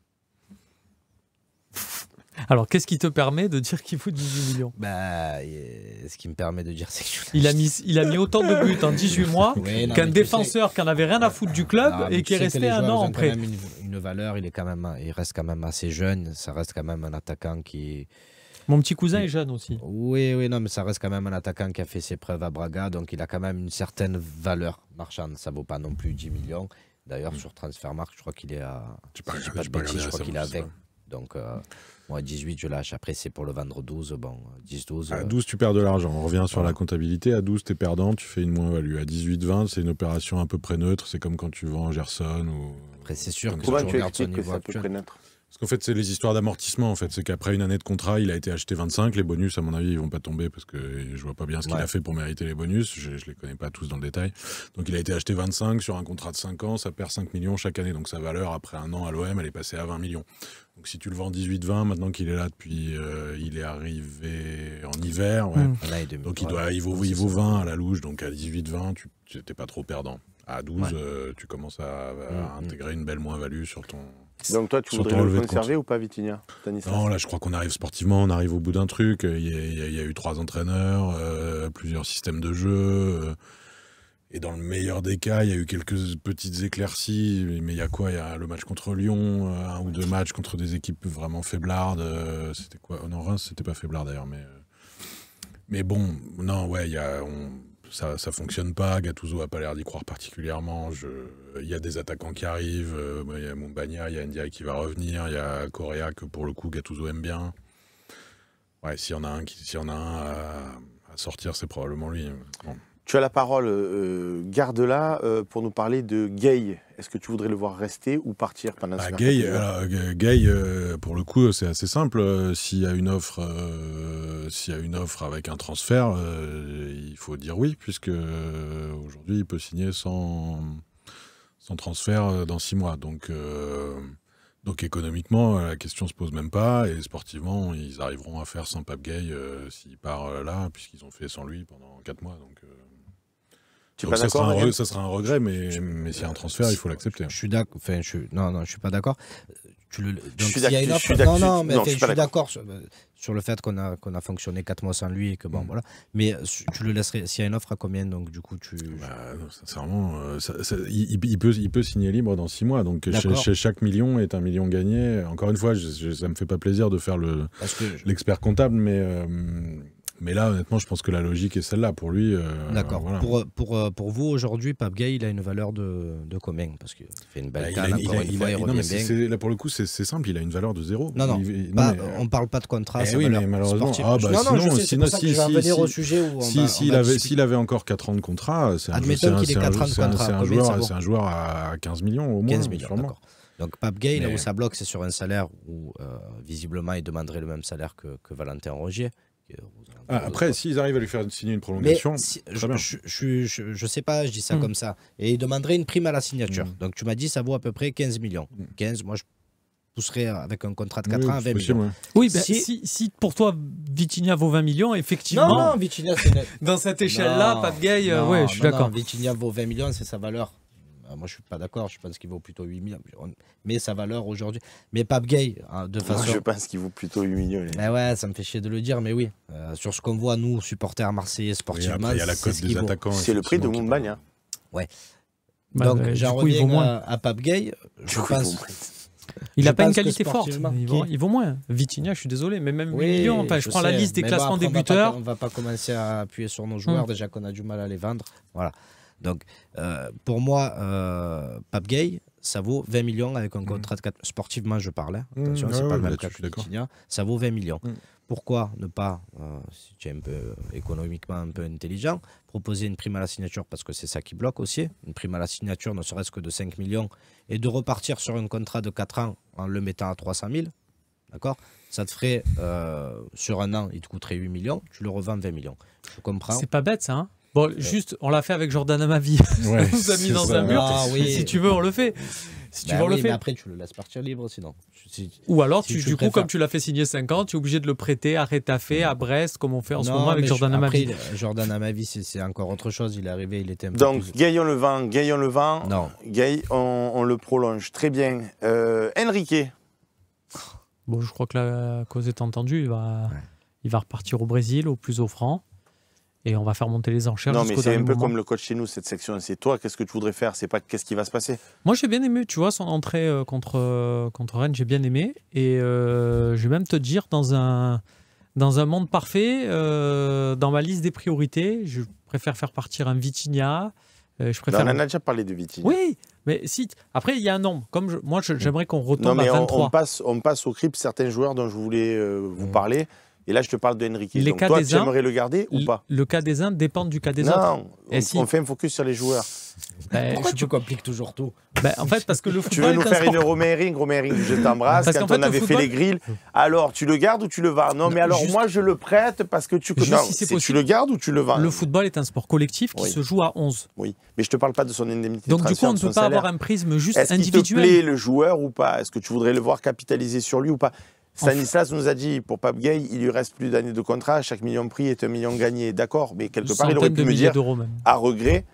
alors, qu'est-ce qui te permet de dire qu'il faut 18 millions bah, euh, ce qui me permet de dire, c'est que il a mis, il a mis autant de buts en 18 mois qu'un défenseur qui n'avait rien à foutre du club et qui est resté un an en Une, valeur, il est quand même, il reste quand même assez jeune. Ça reste quand même un attaquant qui. Mon petit cousin est jeune aussi. Oui, oui, non, mais ça reste quand même un attaquant qui a fait ses preuves à Braga, donc il a quand même une certaine valeur marchande. Ça vaut pas non plus 10 millions. D'ailleurs, mm. sur Transfermarkt, je crois qu'il est à. Je, si pas, de je, je crois qu'il est à 20. Donc. Euh, moi, 18, je lâche. Après, c'est pour le vendre 12. Bon, 10, 12. À 12, euh, tu perds de l'argent. On revient sur la comptabilité. À 12, tu es perdant, tu fais une moins-value. À 18, 20, c'est une opération à peu près neutre. C'est comme quand tu vends Gerson ou. Après, c'est sûr que, que tu regardes à peu près neutre parce qu'en fait, c'est les histoires d'amortissement. En fait, c'est qu'après une année de contrat, il a été acheté 25. Les bonus, à mon avis, ils vont pas tomber parce que je vois pas bien ce qu'il a fait pour mériter les bonus. Je, ne les connais pas tous dans le détail. Donc, il a été acheté 25 sur un contrat de 5 ans. Ça perd 5 millions chaque année. Donc, sa valeur après un an à l'OM, elle est passée à 20 millions. Donc, si tu le vends 18-20, maintenant qu'il est là depuis, euh, il est arrivé en hiver. Hmm. donc, il doit, il vaut, 20 à la louche. Donc, à 18-20, tu n'étais pas trop perdant. À 12, euh, tu commences à, hmm, hmm. intégrer une belle moins-value sur ton donc toi, tu voudrais le conserver ou pas, Vitinia Non, là, je crois qu'on arrive sportivement, on arrive au bout d'un truc. Il y, a, eu trois entraîneurs, euh, plusieurs systèmes de jeu. Euh, et dans le meilleur des cas, il y a eu quelques petites éclaircies. Mais il y a quoi Il y a le match contre Lyon, euh, un ou deux matchs contre des équipes vraiment faiblardes. c'était quoi oh Non, Reims, c'était pas faiblard d'ailleurs. Mais, mais bon, non, ouais, il y a ça, ça fonctionne pas. Gattuso a pas l'air d'y croire particulièrement. Il y a des attaquants qui arrivent. Euh, il y a Montbagna, il y a Ndiaye qui va revenir. Il y a Correa que pour le coup Gattuso aime bien. Ouais, s'il y en a un, a à, sortir, c'est probablement lui. Tu as la parole, euh, euh, garde-la pour nous parler de Gay, est-ce que tu voudrais le voir rester ou partir pendant bah, Gay, Gay euh, pour le coup, c'est assez simple. Euh, s'il y a une offre, euh, y une offre avec un transfert, il faut dire oui, puisque aujourd'hui, il peut signer sans, sans transfert dans six mois. Donc, donc économiquement, la question ne se pose même pas. Et sportivement, ils arriveront à faire sans Pape Gay s'il part là, puisqu'ils ont fait sans lui pendant quatre mois. Donc tu ça, sera un regret, mais, mais s'il y a un transfert, il faut l'accepter. Je suis d'accord. Enfin, je, non, non, je suis pas d'accord. je suis d'accord. Offre... d'accord sur, le fait qu'on a, qu'on a fonctionné 4 mois sans lui et que bon, mm. voilà. Mais tu le laisserais. S'il y a une offre à combien, donc du coup, tu. Bah, euh, il, peut, il peut signer libre dans 6 mois. Donc chez, chaque million est un million gagné. Encore une fois, ça ne ça me fait pas plaisir de faire l'expert le, comptable, mais. Euh, mais là, honnêtement, je pense que la logique est celle-là. Pour lui. Euh, d'accord. Pour, euh, pour, euh, pour, vous, aujourd'hui, Pape Gay, il a une valeur de, de combien Parce qu'il fait une belle bah, canne, il une fois, il, revient bien. Là, pour le coup, c'est simple, il a une valeur de zéro. Non, non, bah, on ne parle pas de contrat. Eh oui, mais malheureusement. Ah, bah, sinon, si, si, s'il avait, encore 4 ans de contrat, c'est un, joueur, c'est un joueur à 15 millions au moins. 15 millions, d'accord. Donc Pape Gay, là où ça bloque, c'est sur un salaire où visiblement il demanderait le même salaire que, que Valentin Rogier. Ah, après, euh, s'ils arrivent à lui faire signer une prolongation, je, sais pas, je dis ça hmm. comme ça. Et il demanderait une prime à la signature. Hmm. Donc tu m'as dit, ça vaut à peu près 15 millions. 15, hmm. moi je pousserais avec un contrat de 4 ans à 20 millions. Oui, ben, si... pour toi Vitinha vaut 20 millions, effectivement. Non, non Vitinha, c'est. Dans cette échelle-là, Pat Gay, euh, je suis d'accord. Vitinha vaut 20 millions, c'est sa valeur. Euh, moi, je suis pas d'accord. Je pense qu'il vaut plutôt 8 millions. Mais sa valeur aujourd'hui. Mais Pape Gay, hein, de façon. je pense qu'il vaut plutôt 8 millions. Mais ouais, ça me fait chier de le dire, mais oui. Euh, sur ce qu'on voit, nous, supporters marseillais sportifs il y a la des attaquants. C'est le prix de Moumbania. Hein. Ouais. Bah, Donc, j'en reviens moins. à, Pape Gay. Je pense. Il n'a pas une qualité forte. Il vaut, moins. Vitinha, je suis désolé, mais même oui, 8 millions. Enfin, je, prends la liste des classements des buteurs. On va, pas, va pas commencer à appuyer sur nos joueurs, mm. déjà qu'on a du mal à les vendre. Voilà. Donc, euh, pour moi, euh, Pape Gay, ça vaut 20 millions avec un contrat de 4... Sportivement, je parlais. Hein. Mmh, Attention, c'est pas le même cas que Ça vaut 20 millions. Mmh. Pourquoi ne pas, euh, si tu es un peu euh, économiquement un peu intelligent, proposer une prime à la signature Parce que c'est ça qui bloque aussi. Une prime à la signature, ne serait-ce que de 5 millions, et de repartir sur un contrat de 4 ans en le mettant à 300 000. D'accord Ça te ferait, sur un an, il te coûterait 8 millions, tu le revends 20 millions. Je comprends. C'est pas bête ça, hein Bon, juste, on l'a fait avec Jordan Amavi. Ouais, on nous a mis dans un mur. Ah si tu veux, on le fait. Si bah le Mais après, tu le laisses partir libre, sinon. Ou alors, du coup, comme tu l'as fait signer 5 ans, tu es obligé de le prêter à Rétafé, à Brest, comme on fait en ce moment avec Jordan Amavi. Après, Jordan Amavi, c'est encore autre chose. Il est arrivé, il était un peu Donc, plus... le vent, Gaillon le vent. Non. Gaillon, on, le prolonge. Très bien. Euh, Enrique. Bon, je crois que la cause est entendue. Il va, il va repartir au Brésil, au plus offrant et on va faire monter les enchères. Non, mais c'est un peu comme le coach chez nous, cette section. C'est toi, qu'est-ce que tu voudrais faire C'est pas qu'est-ce qui va se passer. Moi, j'ai bien aimé, tu vois, son entrée euh, contre, euh, contre Rennes, j'ai bien aimé. Et euh, je vais même te dire, dans un, dans un monde parfait, dans ma liste des priorités, je préfère faire partir un Vitinha. je préfère... on a déjà parlé de Vitinha. Oui, mais si. Après, il y a un nombre. Comme je, moi, j'aimerais qu'on retourne non, mais à 23. On, passe, on passe au CRIP certains joueurs dont je voulais vous mmh. parler. Et là, je te parle de Henrique. Les Donc, cas toi, tu aimerais le garder ou pas Le cas des uns dépend du cas des non, autres. Non, on, si. on, fait un focus sur les joueurs. Ben, Pourquoi tu compliques toujours tout ben, En fait, parce que le football. Tu veux nous faire un une Romering, Romering, je t'embrasse. Quand on avait fait les grilles, alors tu le gardes ou tu le vends Non, mais alors moi, je le prête parce que tu. si tu le gardes ou tu le vends Le football est un sport collectif qui se joue à 11. Oui, mais je ne te parle pas de son indemnité. Donc, du coup, on ne peut pas avoir un prisme juste individuel. Est-ce qu'il te plaît le joueur ou pas Est-ce que tu voudrais le voir capitaliser sur lui ou pas Stanislas nous a dit, pour Pape Gay, il lui reste plus d'années de contrat, chaque million pris est un million gagné. D'accord, mais quelque part, il aurait pu me dire, à regret,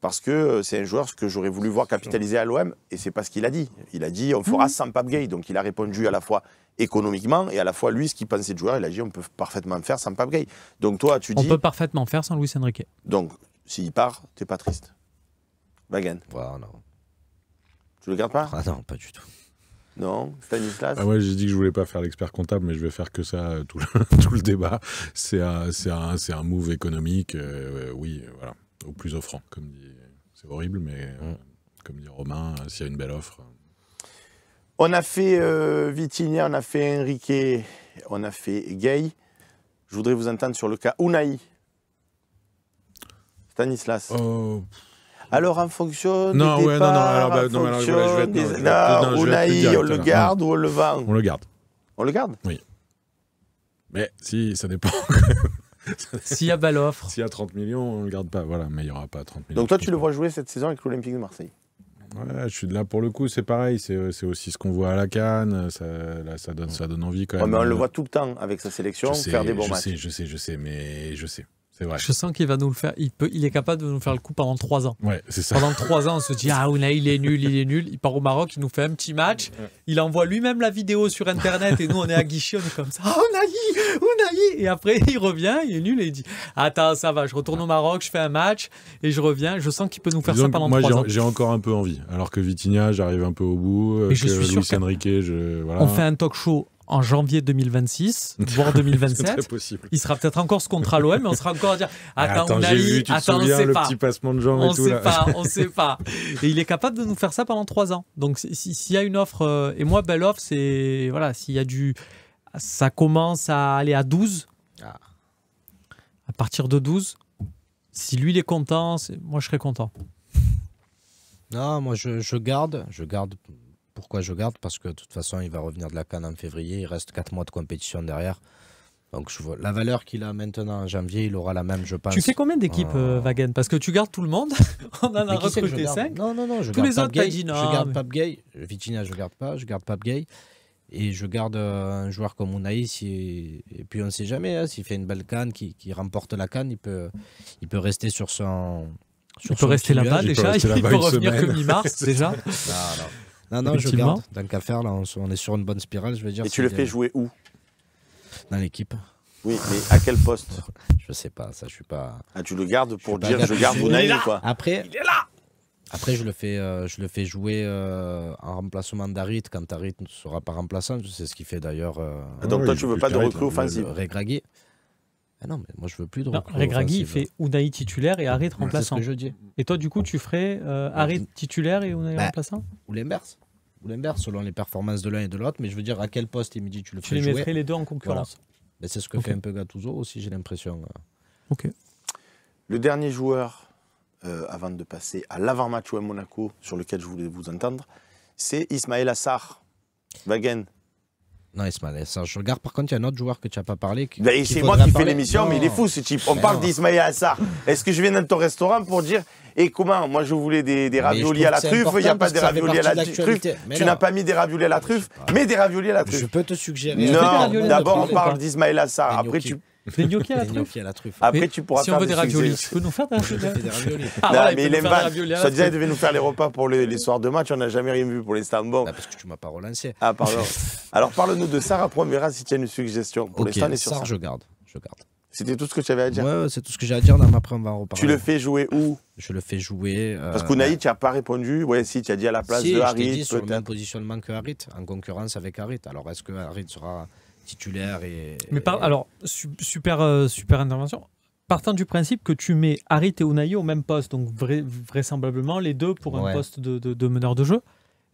parce que euh, c'est un joueur que j'aurais voulu voir capitaliser à l'OM, et c'est pas ce qu'il a dit. Il a dit, on fera mhm. sans Pape Gay. Donc il a répondu à la fois économiquement et à la fois lui ce qu'il pensait de joueur. Il a dit, on peut parfaitement faire sans Pape Gay. Donc toi, tu dis. On peut parfaitement faire sans Luis Enrique. Donc, s'il part, t'es pas triste. Wagan. Wow, bah, Tu le gardes pas Ah non, pas du tout. Non, Stanislas ah ouais, J'ai dit que je voulais pas faire l'expert comptable, mais je vais faire que ça euh, tout, le, débat. C'est un, un, move économique, euh, euh, oui, voilà, au plus offrant, comme dit. C'est horrible, mais mm. comme dit Romain, s'il y a une belle offre. On a fait Vitinia, on a fait Enrique, on a fait Gay. Je voudrais vous entendre sur le cas Unai. Stanislas. Oh, alors en fonction non, ouais, non, non, des... non, on le garde ou on le vend On le garde. On le garde Oui. Mais si, ça dépend. S'il y a belle offre. S'il y a 30 millions, on ne le garde pas. Voilà, mais il n'y aura pas 30 millions. Donc toi, tu le vois jouer cette saison avec l'Olympique de Marseille Ouais, je suis là pour le coup, c'est pareil, c'est euh, aussi ce qu'on voit à la Cannes, ça, donne, ça donne envie quand même. on le voit tout le temps avec sa sélection, faire des bons je Sais, je sais, je sais, mais je sais. Je sens qu'il va nous le faire. Il, est capable de nous faire le coup pendant trois ans. Ouais, c'est Pendant trois ans, on se dit Ah, il est nul, il est nul. Il part au Maroc, il nous fait un petit match. Il envoie lui-même la vidéo sur Internet et nous, on est à guichet, comme ça Ah, Ounaï, Et après, il revient, il est nul et il dit Attends, ça va, je retourne au Maroc, je fais un match et je reviens. Je sens qu'il peut nous faire ça pendant trois ans. J'ai encore un peu envie. Alors que Vitinha, j'arrive un peu au bout. je suis Luis sûr je, On fait un talk show en janvier 2026, voire 2027. Il sera peut-être encore ce contrat à l'OM, mais on sera encore à dire ah, Attends, on a attends, on sait pas. petit passement de on Sait pas, on sait pas. Et il est capable de nous faire ça pendant trois ans. Donc s'il y a une offre, euh, et moi, belle offre, c'est. Voilà, s'il y a du. Ça commence à aller à 12. Ah. À partir de 12, si lui il est content, moi je serais content. Non, moi je, je garde, je garde pourquoi je garde Parce que de toute façon, il va revenir de la canne en février. Il reste 4 mois de compétition derrière. Donc je vois, la valeur qu'il a maintenant en janvier, il aura la même, je pense. Tu fais combien d'équipes, euh, euh, Wagen Parce que tu gardes tout le monde. On en a recruté 5. Non, non, non. Je Tous garde pas Je garde Gay. Vitina, je garde pas. Je garde Pape Gay. Et je garde euh, un joueur comme Unai. Et puis on ne sait jamais. Hein, s'il fait une belle canne, qui, remporte la canne, il peut, il peut rester sur son. Sur il peut rester là-bas déjà. Il peut, peut, revenir que mi-mars déjà. non, non. Non, non, je garde. Tant qu'à faire, là, on, est sur une bonne spirale, je veux dire. Et tu le fais jouer où Dans l'équipe. Oui, mais à quel poste Je sais pas, ça, je suis pas. Ah, tu le gardes pour dire je garde Unai ou quoi Après. Il est là après, je le fais, euh, je le fais jouer euh, en remplacement d'Arit quand Arit ne sera pas remplaçant. C'est ce qu'il fait d'ailleurs. Euh, ah, donc, toi, tu veux pas de recrue offensive ah non, mais moi je veux plus de Regragui, fait Unai titulaire et Harit remplaçant. Et toi, du coup, tu ferais euh, Harit titulaire et Unai bah, remplaçant Ou l'inverse. Ou l'inverse, selon les performances de l'un et de l'autre. Mais je veux dire, à quel poste il me dit tu le ferais fais jouer Tu les mettrais les deux en concurrence. Mais c'est ce que fait un peu Gattuso aussi, j'ai l'impression. Ok. Le dernier joueur, euh, avant de passer à l'avant-match à Monaco, sur lequel je voulais vous entendre, c'est Ismaël Assar. Wagen, non, Ismaël Assar. Hein, je regarde, par contre, il y a un autre joueur que tu n'as pas parlé. Ben, c'est moi qui fais l'émission, mais il est fou ce type. On parle d'Ismaël Assar. Est-ce que je viens dans ton restaurant pour dire et eh, comment Moi, je voulais des, des raviolis à la truffe. Il n'y a pas des raviolis à la truffe. Tu n'as pas mis des raviolis à la truffe, mais des raviolis à la truffe. Je peux te suggérer. Non, d'abord, on parle d'Ismaël Assar. Après, tu des gnocchi à la truffe. À la truffe. Après, tu pourras si faire on veut des, raviolis, tu peux nous faire des hein. raviolis. ah, non, mais il disais, qu'il devait nous faire les repas pour les, soirs de match. On n'a jamais rien vu pour les stands ah, parce que tu m'as pas relancé. Ah, pardon. Alors, parle-nous de Sarah. Après, on si tu as une suggestion pour les stands je garde. Je garde. C'était tout ce que tu avais à dire Ouais, c'est tout ce que j'ai à dire. Non, après, on va en reparler. Tu le fais jouer où Je le fais jouer. Euh, parce qu'Ounaï, tu n'as pas répondu. Oui, si, tu as dit à la place de Harit. Je dit sur le même positionnement que Harit, en concurrence avec Harit. Alors, est-ce que Harit sera titulaire et. Mais alors, super, euh, super intervention. Partant du principe que tu mets Harit et Unai au même poste, donc vraisemblablement les deux pour un poste de, de, meneur de jeu,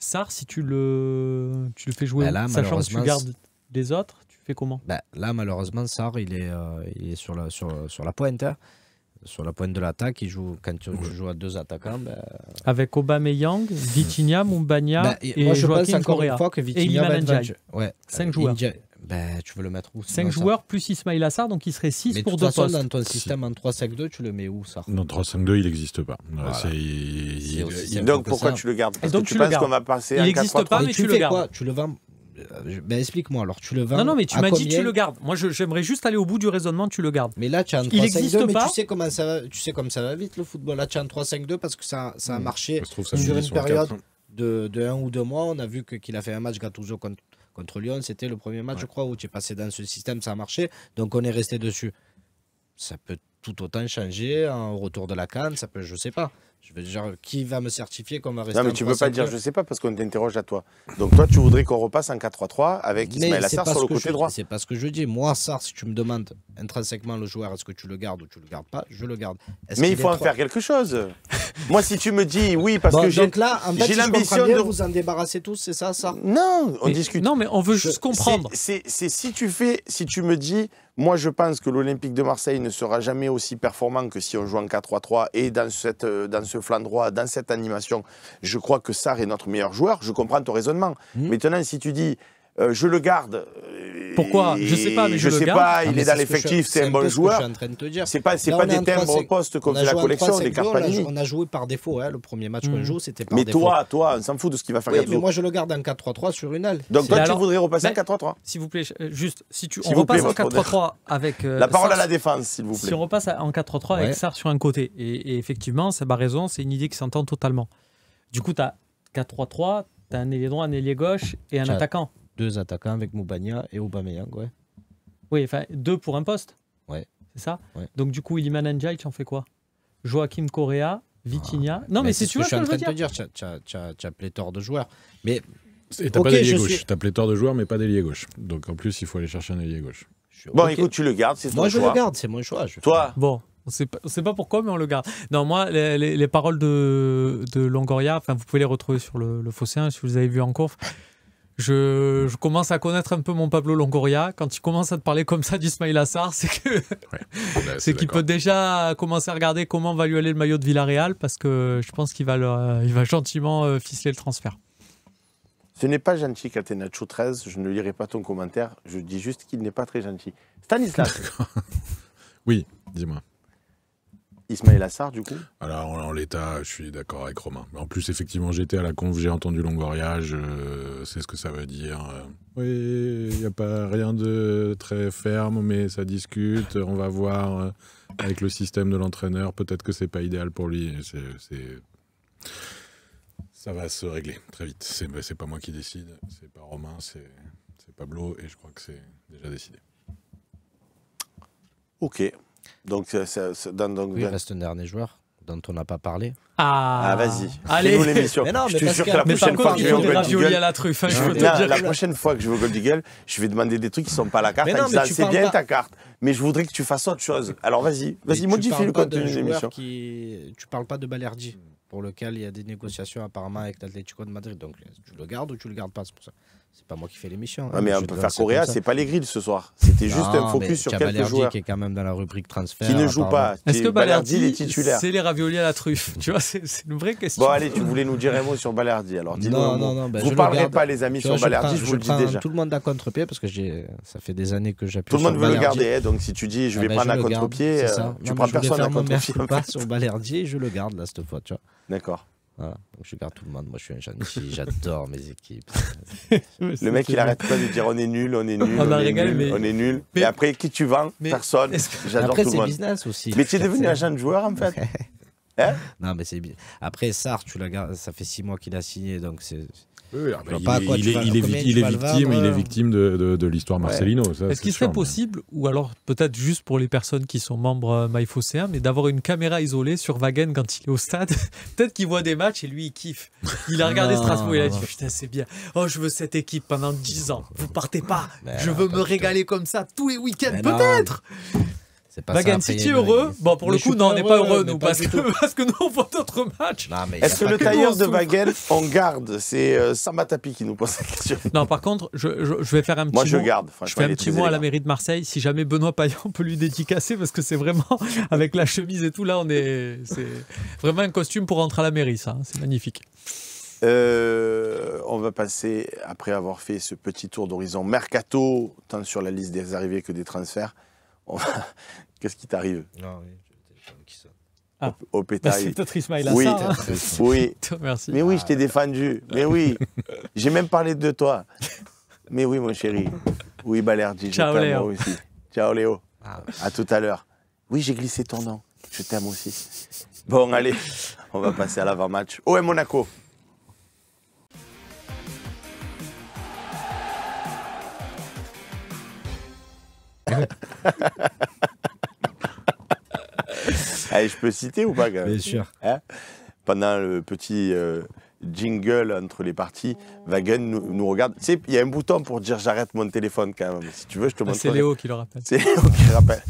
Sar, si tu le, tu le fais jouer, bah là, sachant que tu gardes les autres, tu fais comment bah Là, malheureusement, Sar, il est, euh, il est sur, la, sur, sur la pointe. Hein. sur la pointe de l'attaque, il joue quand tu joues à deux attaquants. Bah, Avec Aubameyang, hmm. Vitinha, Mumbania et, moi, je Joaquin encore Correa. une fois que Vitinha ouais, Cinq joueurs. Ben, tu veux le mettre où 5 joueurs plus Ismail Assar, donc il serait 6 pour 2 postes. dans ton système en 3-5-2, tu le mets où ça Non, 3-5-2, il n'existe pas. Euh, donc pourquoi tu le gardes Parce tu, penses qu'on va passer il à 4 Il n'existe pas, mais, tu, le gardes. tu le vends ben explique-moi alors, tu le vends. Non, non, mais tu m'as dit tu le gardes. Moi, j'aimerais juste aller au bout du raisonnement, tu le gardes. Mais là, tu as un 3-5-2, mais tu sais, comment ça va, tu sais comme ça va vite le football. Là, tu as un 3-5-2 parce que ça, ça a hmm. marché sur une période de, de 1 ou 2 mois. On a vu qu'il a fait un match Gattuso contre, Contre Lyon, c'était le premier match, je crois, où tu es passé dans ce système, ça a marché. Donc on est resté dessus. Ça peut tout autant changer en retour de la canne, ça peut, je sais pas. Je veux dire, qui va me certifier qu'on va rester Non, mais tu ne veux pas dire, je ne sais pas, parce qu'on t'interroge à toi. Donc toi, tu voudrais qu'on repasse en 4-3-3 avec Ismaël Assar sur le côté je, droit. C'est pas ce que je dis. Moi, Assar, si tu me demandes intrinsèquement le joueur, est-ce que tu le gardes ou tu le gardes pas, je le garde. Mais il, faut en faire quelque chose. Moi, si tu me dis oui, parce que j'ai si l'ambition de vous en débarrasser tous, c'est ça, ça Non, on discute. Non, mais on veut juste comprendre. C'est si tu fais, si tu me dis moi, je pense que l'Olympique de Marseille ne sera jamais aussi performant que si on joue en 4-3-3 et dans, cette, euh, dans ce flanc droit, dans cette animation. Je crois que Sarr est notre meilleur joueur. Je comprends ton raisonnement. Mmh. Maintenant, si tu dis euh, je le garde. Pourquoi Je sais pas, mais je, je sais pas. Ah, il est dans l'effectif, c'est un bon joueur. C'est pas, c'est pas des timbres au poste comme la collection des Carpani. On a joué par défaut. Hein, le premier match qu'on mmh. joue, c'était par défaut. Mais toi, toi, on s'en fout de ce qu'il va faire. Oui, mais moi, je le garde en 4-3-3 sur une aile. Donc toi, tu voudrais repasser en 4-3-3 S'il vous plaît, euh, juste si tu on repasse en 4-3-3 avec. Euh, la parole à la défense, s'il vous plaît. Si on repasse en 4-3-3 avec ça sur un côté, et effectivement, ça raison, c'est une idée qui s'entend totalement. Du coup, tu as 4-3-3, tu as un ailier droit, un ailier gauche et un attaquant deux attaquants avec Moubania et Aubameyang, ouais. Oui, enfin, deux pour un poste. Ouais. C'est ça Donc, du coup, Iliman Ndiaye, tu en fais quoi Joachim Correa, Vitinha. Ah, non, mais, c'est sûr que, je suis en train de dire. Tu as, pléthore de joueurs. Mais. Et t'as okay, pas d'ailier gauche. T'as pléthore de joueurs, mais pas d'ailier gauche. Donc, en plus, il faut aller chercher un ailier gauche. Bon, écoute, tu le gardes, c'est ton choix. Moi, je le garde, c'est mon choix. Toi Bon, on sait, pas, on sait pas pourquoi, mais on le garde. Non, moi, les, paroles de, de Longoria, enfin, vous pouvez les retrouver sur le, le si vous avez vu en cours je, commence à connaître un peu mon Pablo Longoria. Quand il commence à te parler comme ça d'Ismail Assar, c'est que c'est qu'il peut déjà commencer à regarder comment va lui aller le maillot de Villarreal parce que je pense qu'il va, euh, il va gentiment euh, ficeler le transfert. Ce n'est pas gentil, Catenaccio 13. Je ne lirai pas ton commentaire. Je dis juste qu'il n'est pas très gentil. Stanislas. oui, dis-moi. Ismaël Assar, du coup Alors, en l'état, je suis d'accord avec Romain. En plus, effectivement, j'étais à la conf, j'ai entendu Longoria, je euh, sais ce que ça veut dire. Euh. Oui, il n'y a pas rien de très ferme, mais ça discute, on va voir euh, avec le système de l'entraîneur, peut-être que c'est pas idéal pour lui. C'est, Ça va se régler très vite. Bah, c'est, pas moi qui décide, c'est pas Romain, c'est, c'est Pablo, et je crois que c'est déjà décidé. Ok, donc, euh, donne, donc oui, il reste un dernier joueur dont on n'a pas parlé. Ah, ah vas-y. Allez. je suis sûr que la prochaine fois que je vais au la je prochaine fois que je vais je vais demander des trucs qui sont pas à la carte. c'est bien ta carte, mais je voudrais que tu fasses autre chose. Alors vas-y, vas-y, modifie le contenu de l'émission. Qui... Tu parles pas de Balerdi, pour lequel il y a des négociations apparemment avec l'Atlético de Madrid. Donc tu le gardes ou tu le gardes pas, c'est pour ça. C'est pas moi qui fais l'émission. Ah, hein, mais on peut faire Correa, c'est pas les grilles ce soir. C'était juste un focus sur quelques joueurs. qui est quand même dans la rubrique transfert. Qui ne joue pas. Est-ce que Balardi, est titulaire C'est les raviolis à la truffe. Tu vois, c'est une vraie question. Bon, allez, tu voulais nous dire un mot sur Balardi. Alors, dis-nous un mot. Ben, vous ne parlerez pas, les amis, sur Balardi, je, vous le dis déjà. Tout le monde à contre-pied parce que ça fait des années que j'appuie. Tout le monde veut le garder. Hein, donc, si tu dis je ah vais ben, prendre à contre-pied, euh, tu prends personne à contre-pied. Je sur Balardi et je le garde là cette fois. D'accord je garde tout le monde. Moi, je suis un gentil. J'adore mes équipes. le mec, il arrête pas de dire on est nul, on est nul, on, est, nul, on est nul. Et après, qui tu vends Personne. J'adore tout le monde. Mais tu es devenu un jeune joueur, en fait. Hein? non, mais c'est Après, Sartre, tu la ça fait six mois qu'il a signé, donc c'est il, est, victime, il est euh. victime de, l'histoire Marcelino. Est-ce qu'il serait possible, ou alors peut-être juste pour les personnes qui sont membres euh, MyFocéa, mais d'avoir une caméra isolée sur Wagen quand il est au stade Peut-être qu'il voit des matchs et lui il kiffe. Il a regardé Strasbourg Strasbourg, il a dit putain c'est bien. Oh je veux cette équipe pendant 10 ans. Vous partez pas. je veux me régaler comme ça tous les week-ends peut-être. Bagan City heureux. Bon, pour le coup, non, on n'est pas heureux, nous, parce, que, parce, nous, on voit d'autres matchs. Est-ce que le tailleur de Bagan on garde C'est euh, Samatapi qui nous pose la question. Non, par contre, je, je, vais faire un petit Moi, je garde. Je fais un petit mot à la mairie de Marseille. Si jamais Benoît Payan peut lui dédicacer, parce que c'est vraiment, avec la chemise et tout, là, on est. C'est vraiment un costume pour rentrer à la mairie, ça. Hein. C'est magnifique. Euh, on va passer, après avoir fait ce petit tour d'horizon mercato, tant sur la liste des arrivées que des transferts, Qu'est-ce qui t'arrive Non, oui, le téléphone qui sonne. Au, ah. bah, c'est Oui, hein. oui. Merci. Mais oui, je t'ai ah. défendu. Mais oui, j'ai même parlé de toi. Mais oui, mon chéri. Oui, Balerdi, je t'aime Ciao, Léo. Ah, À tout à l'heure. Oui, j'ai glissé ton nom. Je t'aime aussi. Bon, allez, on va passer à l'avant-match. OM Monaco. je peux citer ou pas Bien sûr. Hein Pendant le petit euh, jingle entre les parties, Wagen nous, regarde. il y a un bouton pour dire j'arrête mon téléphone quand même. Si tu veux, je te ah, montre. C'est Léo qui le rappelle. C'est rappelle.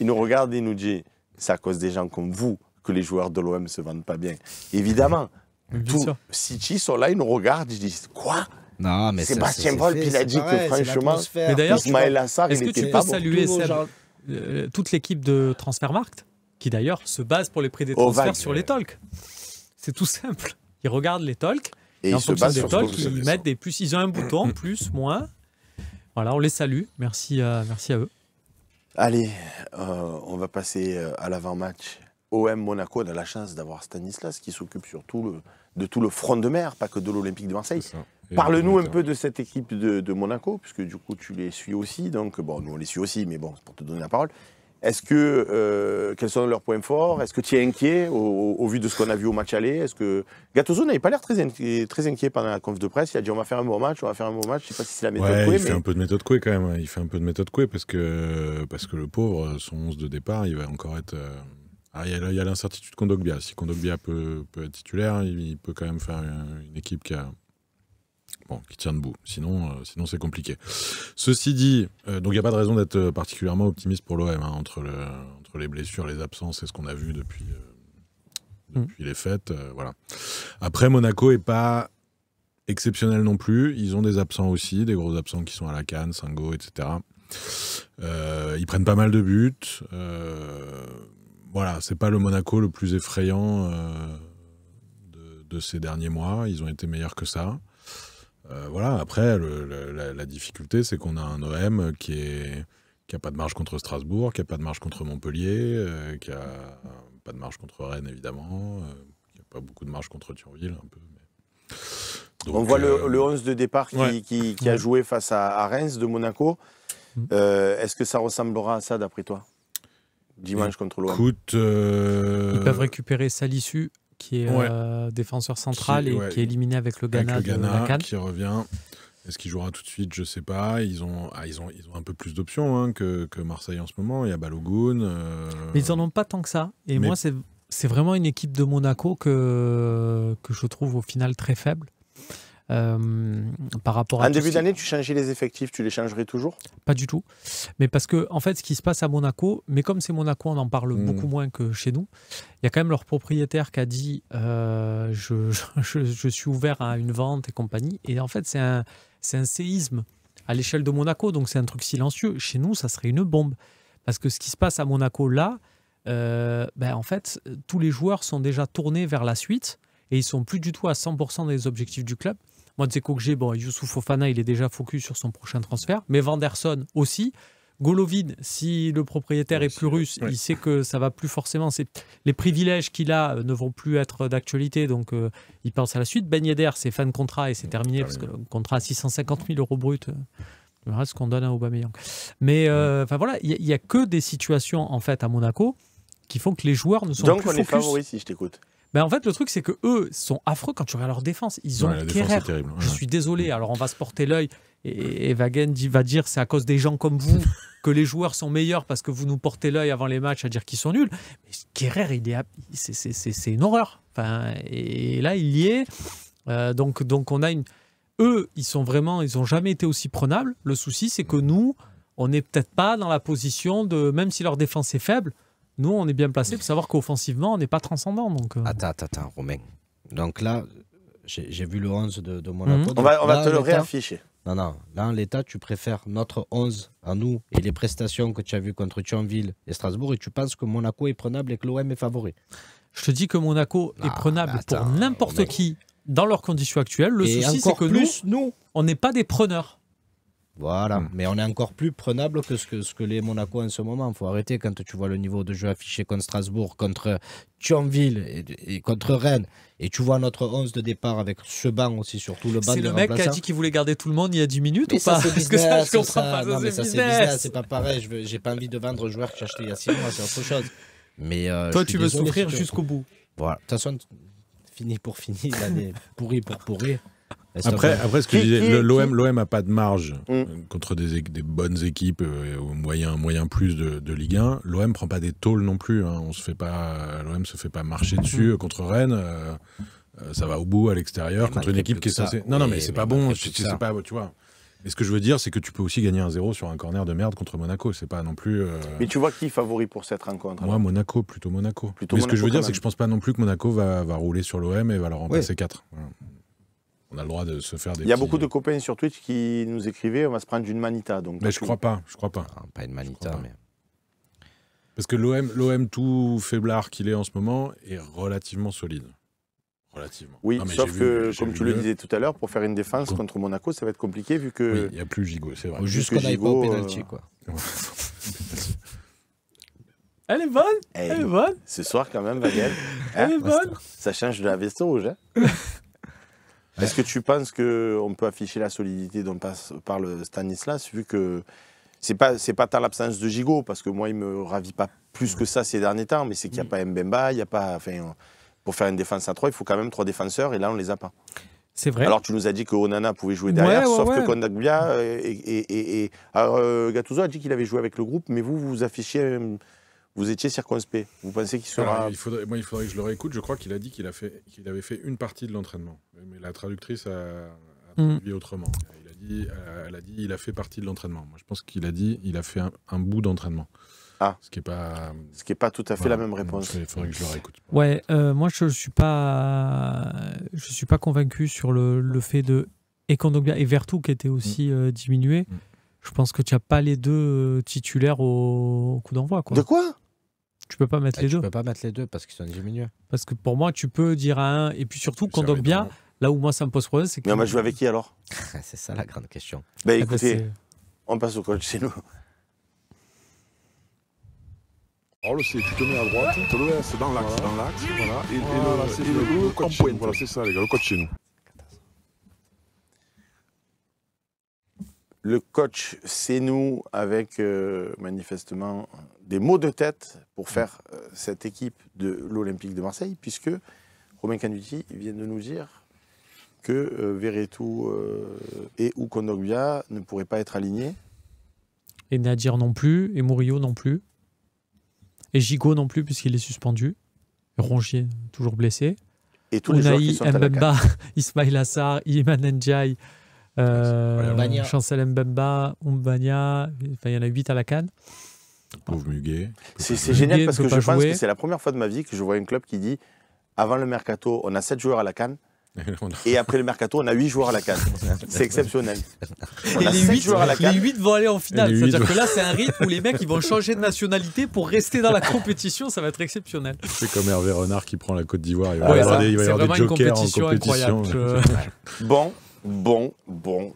Il nous regarde et nous dit c'est à cause des gens comme vous que les joueurs de l'OM se vendent pas bien. Évidemment. Bien City sont là, ils nous regardent, ils disent quoi non, mais Sébastien Paul, il a dit que franchement, mais d'ailleurs, Ismaël Assar, il pas Est-ce tu peux saluer euh, toute l'équipe de Transfermarkt, qui d'ailleurs se base pour les prix des transferts sur les talks C'est tout simple. Ils regardent les talks, ils fonction ils mettent des plus. Ils ont un bouton, plus, moins. Voilà, on les salue. Merci à, eux. Allez, euh, on va passer euh, à l'avant-match. OM Monaco, on a la chance d'avoir Stanislas qui s'occupe surtout le, de tout le front de mer, pas que de l'Olympique de Marseille. Parle-nous un peu de cette équipe de, Monaco, puisque du coup tu les suis aussi, donc bon, nous on les suit aussi, mais bon, pour te donner la parole. Est-ce que, euh, quels sont leurs points forts Est-ce que tu es inquiet au, vu de ce qu'on a vu au match aller Est-ce que Gattuso n'avait pas l'air très, inquiet, très inquiet pendant la conf de presse Il a dit on va faire un bon match, on va faire un bon match. Je sais pas si c'est la méthode ouais, Il fait un peu de méthode Coué quand même. Il fait un peu de méthode Coué parce que parce que le pauvre, son 11 de départ, il va encore être. Euh, ah, il y a l'incertitude Kondogbia. Si Kondogbia peut, peut, être titulaire, il, peut quand même faire une, équipe qui, qui tient debout. Sinon, euh, sinon c'est compliqué. Ceci dit, euh, donc il n'y a pas de raison d'être particulièrement optimiste pour l'OM hein, entre, les blessures, les absences c'est ce qu'on a vu depuis, euh, mm. depuis les fêtes. voilà. Après, Monaco n'est pas exceptionnel non plus. Ils ont des absents aussi, des gros absents qui sont à la Cannes, Singo, etc. ils prennent pas mal de buts voilà, c'est pas le Monaco le plus effrayant euh, de, ces derniers mois. Ils ont été meilleurs que ça. Euh, voilà, après, la, difficulté, c'est qu'on a un OM qui est n'a pas de marge contre Strasbourg, qui n'a pas de marge contre Montpellier, euh, qui n'a pas de marge contre Rennes, évidemment, qui n'a pas beaucoup de marge contre Thionville, un peu. On voit le, 11 de départ qui, a joué face à, à de Monaco. Mm. Est-ce que ça ressemblera à ça, d'après toi Dimanche contre l'OM. Euh, ils peuvent récupérer Salissu qui est euh, défenseur central et qui est éliminé avec le Ghana. qui revient. Est-ce qu'il jouera tout de suite Je ne sais pas. Ils ont, ah, ils ont, ils ont un peu plus d'options hein, que, que, Marseille en ce moment. Il y a Balogun. Euh, Mais ils en ont pas tant que ça. Et moi, c'est, c'est vraiment une équipe de Monaco que, que je trouve au final très faible. Euh, par rapport à. En début d'année, tu changeais les effectifs, tu les changerais toujours Pas du tout. Mais parce que, en fait, ce qui se passe à Monaco, mais comme c'est Monaco, on en parle hmm. beaucoup moins que chez nous, il y a quand même leur propriétaire qui a dit euh, je, suis ouvert à une vente et compagnie. Et en fait, c'est un, un séisme à l'échelle de Monaco, donc c'est un truc silencieux. Chez nous, ça serait une bombe. Parce que ce qui se passe à Monaco là, euh, ben en fait, tous les joueurs sont déjà tournés vers la suite et ils sont plus du tout à 100% des objectifs du club. Moi, Dzeko j'ai, bon, Youssouf Fofana, il est déjà focus sur son prochain transfert, mais Vanderson aussi. Golovin, si le propriétaire est plus russe, il sait que ça va plus forcément. Les privilèges qu'il a euh, ne vont plus être d'actualité, donc euh, il pense à la suite. Ben c'est fin de contrat et c'est terminé, parce que le contrat à 650 000 euros brut, euh, le reste qu'on donne à Aubameyang. Mais enfin voilà, il n'y a, que des situations, en fait, à Monaco qui font que les joueurs ne sont pas plus focus. Donc on est favori, si je t'écoute. Ben en fait, le truc, c'est que eux sont affreux quand tu regardes leur défense. Ils ont ouais, Je suis désolé. Alors, on va se porter l'œil. Et, Wagen dit, va dire c'est à cause des gens comme vous que les joueurs sont meilleurs parce que vous nous portez l'œil avant les matchs à dire qu'ils sont nuls. Mais Kerrer, est, c'est, une horreur. Enfin, et là, il y est. Euh, donc, donc, on a une. Eux, ils sont vraiment, ils ont jamais été aussi prenables. Le souci, c'est que nous, on n'est peut-être pas dans la position de, même si leur défense est faible, nous, on est bien placé pour savoir qu'offensivement, on n'est pas transcendant. Donc, euh. Attends, attends, Romain. Donc là, j'ai vu le 11 de, Monaco. Mhm. On va, on va te le réafficher. Non, non. Là, l'état, tu préfères notre 11 à nous et les prestations que tu as vues contre Thionville et Strasbourg et tu penses que Monaco est prenable et que l'OM est favori. Je te dis que Monaco est ah, prenable pour n'importe qui dans leurs conditions actuelles. Le souci, c'est que nous on n'est pas des preneurs. Voilà, hmm. mais on est encore plus prenable que ce que, ce que les Monaco en ce moment. Il faut arrêter quand tu vois le niveau de jeu affiché contre Strasbourg, contre Thionville et, contre Rennes. Et tu vois notre 11 de départ avec ce banc aussi, surtout le banc C'est le mec qui a dit qu'il voulait garder tout le monde il y a 10 minutes ou pas Parce que ça, pas. c'est bizarre, C'est pas pareil. Je n'ai pas envie de vendre un joueur que j'ai acheté il y a 6 mois, c'est autre chose. Mais, euh, Toi, tu veux souffrir jusqu'au bout. Voilà. De toute façon, fini pour fini, l'année pour pourrie. Après, après, ce que je disais, l'OM, l'OM a pas de marge mm. euh, contre des, bonnes équipes euh, au moyen, moyen plus de, Ligue 1. L'OM prend pas des tôles non plus. L'OM hein. On se fait pas, euh, l'OM se fait pas marcher dessus mm. contre Rennes. ça va au bout à l'extérieur contre une équipe qui est censée. Non, non, mais, c'est pas bon. C'est pas, tu vois. Mais ce que je veux dire, c'est que tu peux aussi gagner un zéro sur un corner de merde contre Monaco. C'est pas non plus. Mais tu vois qui est favori pour cette rencontre Moi, Monaco, plutôt Monaco. Mais ce que je veux dire, c'est que je pense pas non plus que Monaco va, va rouler sur l'OM et va leur remplacer 4 on a le droit de se faire des. Il y a beaucoup de copains sur Twitch qui nous écrivaient on va se prendre d'une manita. Donc mais je crois pas, je crois pas. Ah, pas une manita, mais. Parce que l'OM, tout faiblard qu'il est en ce moment est relativement solide. Relativement. Oui, sauf que, comme tu le, disais tout à l'heure, pour faire une défense contre Monaco, ça va être compliqué vu que. il y n'y a plus Gigot, c'est vrai. juste qu'on au euh, quoi. Elle est bonne, elle, est eh, bonne. Ce soir, quand même, Vaguel. Hein, elle est bonne. Ça change de la veste rouge. Hein Est-ce que tu penses qu'on peut afficher la solidité dont parle Stanislas, vu que c'est pas c'est pas tant l'absence de Gigot, parce que moi, il me ravit pas plus que ça ces derniers temps, mais c'est qu'il n'y a mm. pas Mbemba, il y a pas. Enfin, pour faire une défense à trois, il faut quand même trois défenseurs, et là, on les a pas. C'est vrai. Alors, tu nous as dit que Onana pouvait jouer derrière, sauf que Kondagbia euh, et, et, euh, Gattuso a dit qu'il avait joué avec le groupe, mais vous, vous affichiez... Euh, vous étiez circonspect. Vous pensez qu'il sera. Ah, il faudrait, moi, il faudrait que je le réécoute. Je crois qu'il a dit qu'il qu'il avait fait une partie de l'entraînement. Mais la traductrice a, mm. dit autrement. Il a dit, euh, elle a dit il a fait partie de l'entraînement. Moi, je pense qu'il a dit il a fait un, bout d'entraînement. Ah. Ce qui n'est pas... Ce qui est pas tout à fait la même réponse. Il faudrait que je le réécoute. Ouais, euh, moi, je ne suis, pas... Je suis pas convaincu sur le, le fait de. Et Kondogbia et Vertu qui étaient aussi diminué mm. euh, diminués. Mm. je pense que tu n'as pas les deux titulaires au, coup d'envoi. De quoi tu peux pas mettre ah, les deux. Tu peux pas mettre les deux parce qu'ils sont diminués. Parce que pour moi, tu peux dire à un. Et puis surtout, quand on bien, là où moi ça me pose problème, c'est que. Mais on va jouer avec qui alors C'est ça la grande question. Ben bah, écoutez, on passe au coach chez nous. Oh, c'est tu te mets à droite, te le laisses dans l'axe, dans l'axe, voilà. Et, le, et le, le, le coach chez nous, voilà, c'est ça les gars, le coach chez nous. Le coach, c'est nous, avec euh, manifestement des mots de tête pour mm. faire euh, cette équipe de l'Olympique de Marseille, puisque Romain Canuti vient de nous dire que euh, euh et ou ne pourraient pas être alignés. Et Nadir non plus, et Murillo non plus, et Gigot non plus, puisqu'il est suspendu. Rongier, toujours blessé. Et tous les Mbemba, Ismail Assar, euh, Chancel Mbemba, Umbania, il y en a 8 à la canne. Pauvre Muguet. C'est génial parce que je pense que c'est la première fois de ma vie que je vois un club qui dit avant le mercato, on a 7 joueurs à la canne. Et après le mercato, on a 8 joueurs à la canne. C'est exceptionnel. et les, 8, vont aller en finale. C'est-à-dire que là, c'est un rythme où les mecs vont changer de nationalité pour rester dans la compétition. Ça va être exceptionnel. C'est comme Hervé Renard qui prend la Côte d'Ivoire. Il va y avoir des, jokers en compétition. Incroyable. bon, Bon, bon.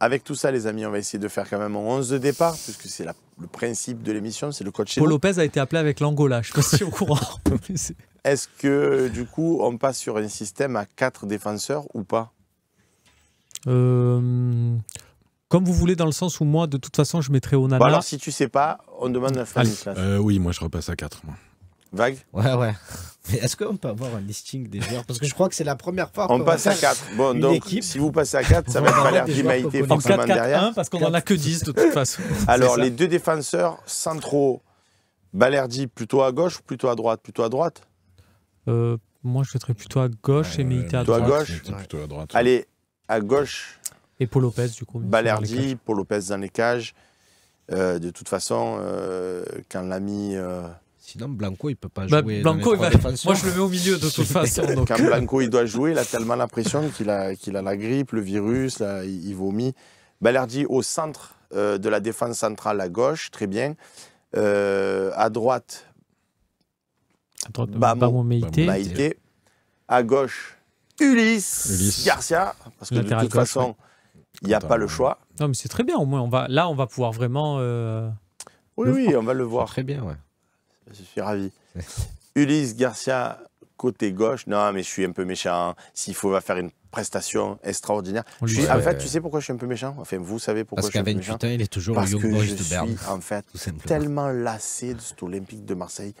Avec tout ça, les amis, on va essayer de faire quand même un 11 de départ, puisque c'est le principe de l'émission, c'est le coaching. Paul Lopez a été appelé avec l'Angola, je suis au courant. Est-ce que, du coup, on passe sur un système à 4 défenseurs ou pas euh, Comme vous voulez, dans le sens où moi, de toute façon, je mettrai Onana. Bon, alors, si tu sais pas, on demande à Franck. Euh, oui, moi, je repasse à 4. Vague Ouais, ouais. Mais est-ce qu'on peut avoir un listing des joueurs Parce que je crois que c'est la première fois. On passe à 4. Bon, donc si vous passez à 4, ça va être Valère Maïté forcément derrière. parce qu'on n'en a que 10 de toute façon. Alors, les deux défenseurs centraux, Balerdi plutôt à gauche ou plutôt à droite Plutôt à droite euh, Moi, je serais plutôt à gauche et Maïté à droite. gauche. Plutôt à gauche. Allez, à gauche. Et Paul Lopez, du coup. Balerdi, Paul Lopez dans les cages. Euh, de toute façon, euh, quand l'ami sinon Blanco il peut pas bah, jouer. Blanco, dans moi je le mets au milieu de toute façon. Quand Blanco il doit jouer, il a tellement la pression qu'il a, qu'il a la grippe, le virus, il, vomit. Balerdi au centre euh, de la défense centrale à gauche, très bien. Euh, à droite, à Maïté. À gauche, Ulysse, Garcia, parce que de toute façon, il n'y a pas le choix. Non, mais c'est très bien, au moins, on va, là, on va pouvoir vraiment. Euh, oui, oui, on va le voir. Très bien, ouais. Je suis ravi. Ulysse Garcia, côté gauche, non, mais je suis un peu méchant. Hein. S'il faut, va faire une prestation extraordinaire. en fait, tu sais pourquoi je suis un peu méchant Enfin, vous savez pourquoi je suis un peu méchant. Parce qu'à 28 ans, il est toujours Parce le Young Boys de Berne. Je suis, en fait, tellement lassé de cet Olympique de Marseille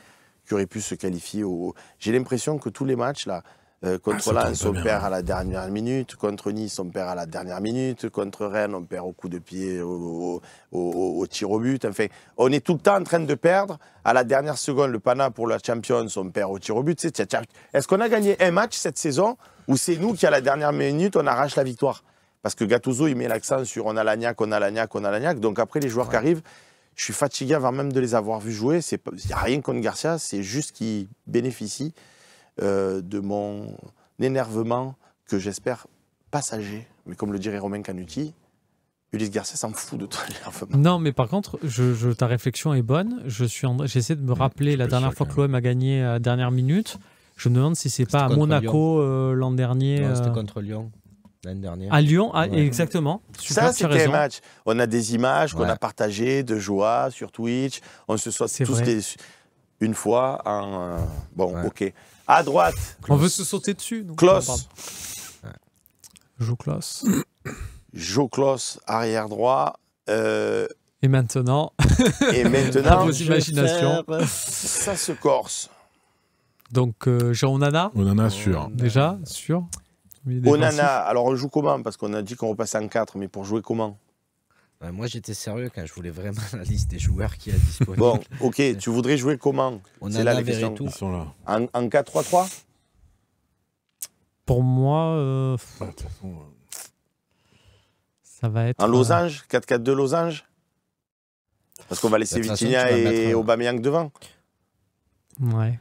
qui aurait pu se qualifier au. J'ai l'impression que tous les matchs, là, euh, ah, contre Lens, on perd à hein. la dernière minute. Contre Nice, on perd à la dernière minute. Contre Rennes, on perd au coup de pied, au, tir au but. Enfin, on est tout le temps en train de perdre. À la dernière seconde, le Pana pour la championne, on perd au tir au but. Est-ce qu'on a gagné un match cette saison ou c'est nous qui, à la dernière minute, on arrache la victoire Parce que Gattuso, il met l'accent sur on a l'agnac, on a l'agnac, on a l'agnac. Donc après, les joueurs qui arrivent, je suis fatigué avant même de les avoir vus jouer. Il n'y a rien contre Garcia, c'est juste qu'ils bénéficie. Euh, de mon énervement que j'espère passager. Mais comme le dirait Romain Canuti, Ulysse Garcia s'en fout de ton énervement. Non, mais par contre, ta réflexion est bonne. Je suis j'essaie de me mmh, rappeler la dernière fois que l'OM a gagné à la dernière minute. Je me demande si c'est pas à Monaco euh, l'an dernier. C'était euh, contre Lyon. À Lyon, ah, exactement. ça, c'était un match. On a des images qu'on a partagées de joie sur Twitch. On se soit tous des, une fois un. Euh, bon, ok. À droite. On veut se sauter dessus. Klaus. Joue Klaus. Joue Klaus, arrière droit. Euh, et maintenant. Et maintenant. Ça se corse. Donc, euh, Jean Onana. Onana, oh, sûr. Déjà, sûr. Onana, alors on joue comment Parce qu'on a dit qu'on repasse en 4, mais pour jouer comment moi, j'étais sérieux quand je voulais vraiment la liste des joueurs qui a disponible. Bon, ok, tu voudrais jouer comment On la Ils sont là. En, 4-3-3 Pour moi, euh, euh, ça va être. En euh, losange 4-4-2 losange Parce qu'on va laisser bah, Vitinha et Aubameyang devant. Ouais.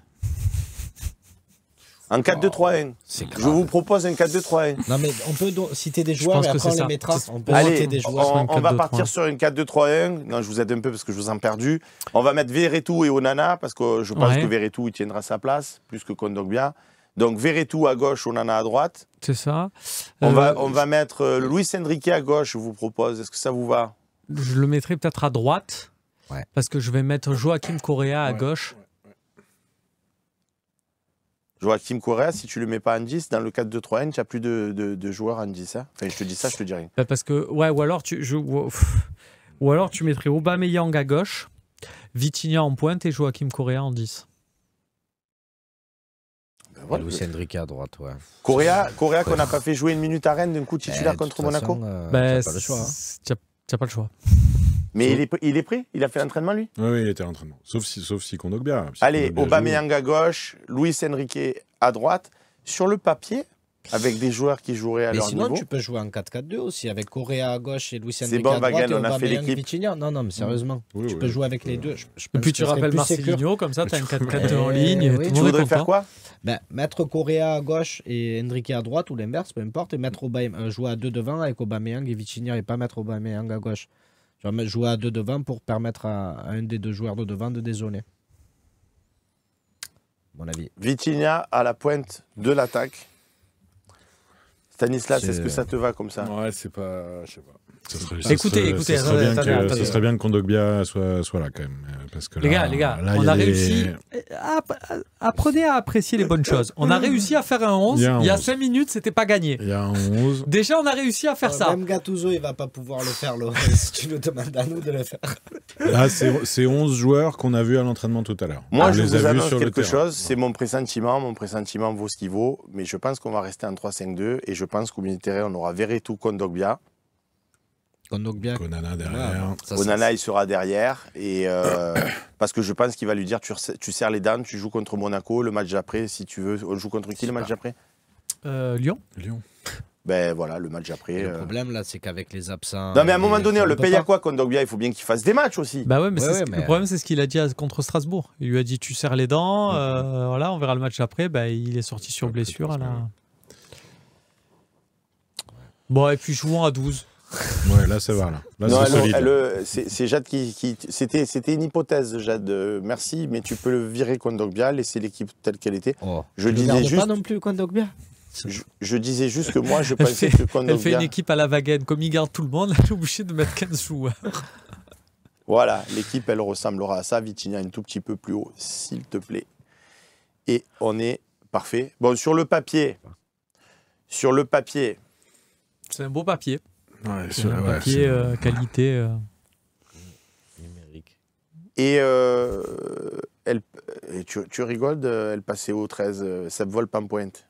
En 4-2-3-1. Je vous propose un 4-2-3-1. Non, mais on peut citer des joueurs et après on les mettra. On peut Allez, des joueurs. On, va partir sur une 4-2-3-1. Non, je vous aide un peu parce que je vous en perdu. On va mettre Verretou et Onana parce que je pense que Verretou, tiendra sa place plus que Kondogbia. Donc Verretou à gauche, Onana à droite. C'est ça. On, va, euh, on va mettre euh, Luis Enrique à gauche, je vous propose. Est-ce que ça vous va Je le mettrai peut-être à droite. Parce que je vais mettre Joachim Correa à gauche. Joachim Correa, si tu le mets pas en 10, dans le 4-2-3-N, tu n'as plus de, joueurs en 10. enfin, je te dis ça, je te dis rien. Bah, parce que, ouais, ou alors tu, je, ou, alors tu mettrais Aubameyang à gauche, Vitinha en pointe et Joachim Correa en 10. Voilà. Luis à droite, ouais. Correa, qu'on n'a pas fait jouer une minute à Rennes, d'un coup titulaire eh, contre Monaco euh, bah, pas le choix. Hein. T'as pas le choix. Mais il est, il est prêt Il a fait l'entraînement, lui oui, il était à l'entraînement. Sauf si, sauf si Kondogbia. Allez, Aubameyang à gauche, Luis Enrique à droite. Sur le papier, avec des joueurs qui joueraient à leur sinon, niveau. Sinon, tu peux jouer en 4-4-2 aussi, avec Correa à gauche et Luis C'est bon, à droite, et on a fait l'équipe. Non, non, mais mm. sérieusement, tu peux jouer avec les deux. et puis tu rappelles Marcelinho, comme ça, tu as un 4-4-2 en ligne. Oui. Tout tu voudrais faire quoi ben, Mettre Correa à gauche et Enrique à droite, ou l'inverse, peu importe, et mettre Aubameyang, euh, jouer à deux devant avec Aubameyang et Vitinha, et pas mettre Aubameyang à gauche. Tu vas jouer à deux devant pour permettre à, un des deux joueurs de devant de dézoner. Mon avis. Vitinha à la pointe de l'attaque Stanislas, est-ce que ça te va comme ça Ouais, c'est pas. Je sais pas. serait, écoutez, écoutez, ça serait, bien, que, Kondogbia soit, là quand même. Euh, les gars, les gars, on a, réussi. Euh, euh, apprenez à apprécier les bonnes choses. On a réussi à faire un 11. Il y a, 5 minutes, c'était pas gagné. Il y a un 11. Déjà, on a réussi à faire ça. Même Gattuso, il va pas pouvoir le faire, si tu nous demandes à nous de le faire. Là, ah, c'est 11 joueurs qu'on a vus à l'entraînement tout à l'heure. Moi, je vous sur quelque chose. C'est mon pressentiment. Mon pressentiment vaut ce qu'il vaut. Mais je pense qu'on va rester en 3-5-2. Et je pense qu'au Militaire, on aura Veretout, Kondogbia. Kondogbia. Konana derrière. Ah, il sera derrière. Et, euh, parce que je pense qu'il va lui dire tu, serres les dents, tu joues contre Monaco, le match d'après, si tu veux. On joue contre qui le match d'après euh, Lyon. Lyon. Ben voilà, le match après. Le euh. problème là, c'est qu'avec les absents. Non, mais à un moment donné, on le paye à quoi, Kondogbia Il faut bien qu'il fasse des matchs aussi. Bah ouais, mais, le problème, c'est ce qu'il a dit contre Strasbourg. Il lui a dit Tu serres les dents, on verra le match d'après. Ben, il est sorti sur blessure. Bon, et puis jouons à 12. Ouais, là, ça va. Là. Euh, c'est Jade qui. qui C'était une hypothèse, Jade. Euh, merci, mais tu peux le virer, Kondogbia, laisser l'équipe telle qu'elle était. Oh. Je ne disais juste. pas non plus, Kondogbia. Je, disais juste que moi, je pensais que Kondogbia. Elle fait une équipe à la Wagen. Comme il garde tout le monde, elle est obligée de mettre 15 joueurs. voilà, l'équipe, elle ressemblera à ça. Vitinia, un tout petit peu plus haut, s'il te plaît. Et on est parfait. Bon, sur le papier. Sur le papier, c'est un beau papier. Ouais, c'est un papier euh, qualité. Euh. Numérique. Et, euh, elle, tu, rigoles, elle passait au 13, ça vole pas pointe.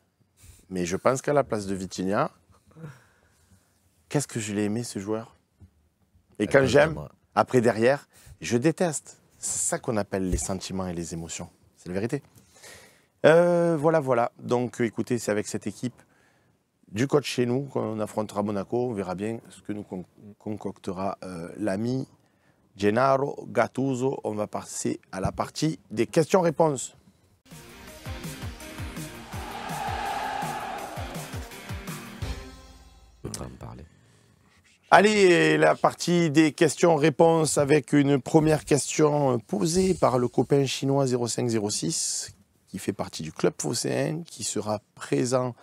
Mais je pense qu'à la place de Vitinia, qu'est-ce que je l'ai aimé ce joueur. Et quand j'aime, après derrière, je déteste. C'est ça qu'on appelle les sentiments et les émotions. C'est la vérité. voilà, voilà. Donc écoutez, c'est avec cette équipe du coach chez nous, quand on affrontera Monaco, on verra bien ce que nous concoctera euh, l'ami Gennaro Gattuso. On va passer à la partie des questions-réponses. Allez, la partie des questions-réponses avec une première question euh, posée par le copain chinois 0506 qui fait partie du club phocéen, qui sera présent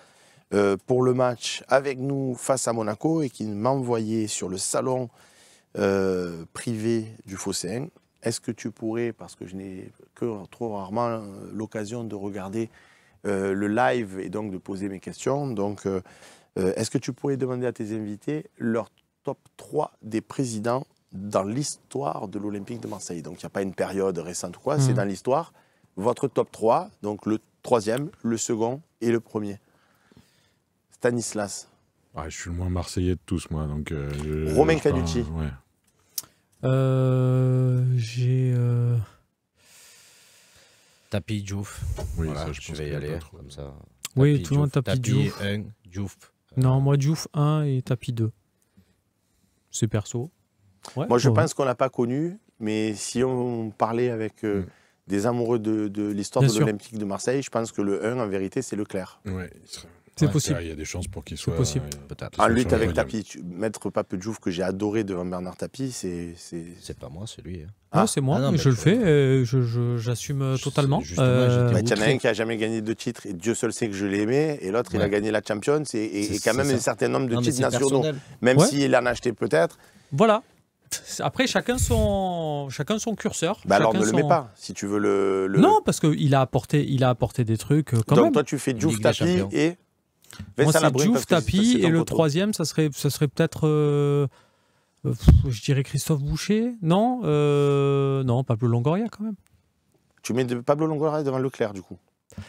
euh, pour le match avec nous face à Monaco et qui m'envoyait sur le salon euh, privé du Fosséen. Est-ce que tu pourrais, parce que je n'ai que trop rarement euh, l'occasion de regarder le live et donc de poser mes questions, donc est-ce que tu pourrais demander à tes invités leur top 3 des présidents dans l'histoire de l'Olympique de Marseille Donc il n'y a pas une période récente ou quoi, c'est mmh. dans l'histoire. Votre top 3, donc le troisième, le second et le premier. Stanislas. Ah, je suis le moins marseillais de tous, moi. Donc, euh, Romain Canucci. Euh, ouais. Euh, j'ai. Euh... Oui, ça, je, vais y aller. Comme ça. Oui, tout le monde tapis Diouf. Non, moi Diouf 1 et tapis 2. C'est perso. moi, je pense qu'on n'a pas connu, mais si on parlait avec. Mm. des amoureux de, l'histoire de l'Olympique de, Marseille, je pense que le 1, en vérité, c'est Leclerc. Ouais, il serait... C'est possible. Il y a des chances pour qu'il soit. possible. Peut-être. Un lutte avec Tapi. Maître Pape Djouf, que j'ai adoré devant Bernard Tapi, c'est. C'est pas moi, c'est lui. Hein. Ah, c'est moi, ah je le fais, j'assume euh, totalement. Il y en a un qui a jamais gagné de titre et Dieu seul sait que je l'aimais et l'autre il a gagné la Champions et, quand même un certain nombre de titres nationaux, même s'il en a acheté peut-être. Voilà. Après, chacun son, chacun son curseur. Bah alors, ne le mets pas, si tu veux le. Non, parce qu'il a, apporté, il a apporté des trucs euh, quand Donc, toi, tu fais Djouf, Tapi et. Moi, c'est et le troisième, ça serait, ça serait peut-être, euh, euh, je dirais Christophe Boucher. Non, euh, non, Pablo Longoria quand même. Tu mets Pablo Longoria devant Leclerc, du coup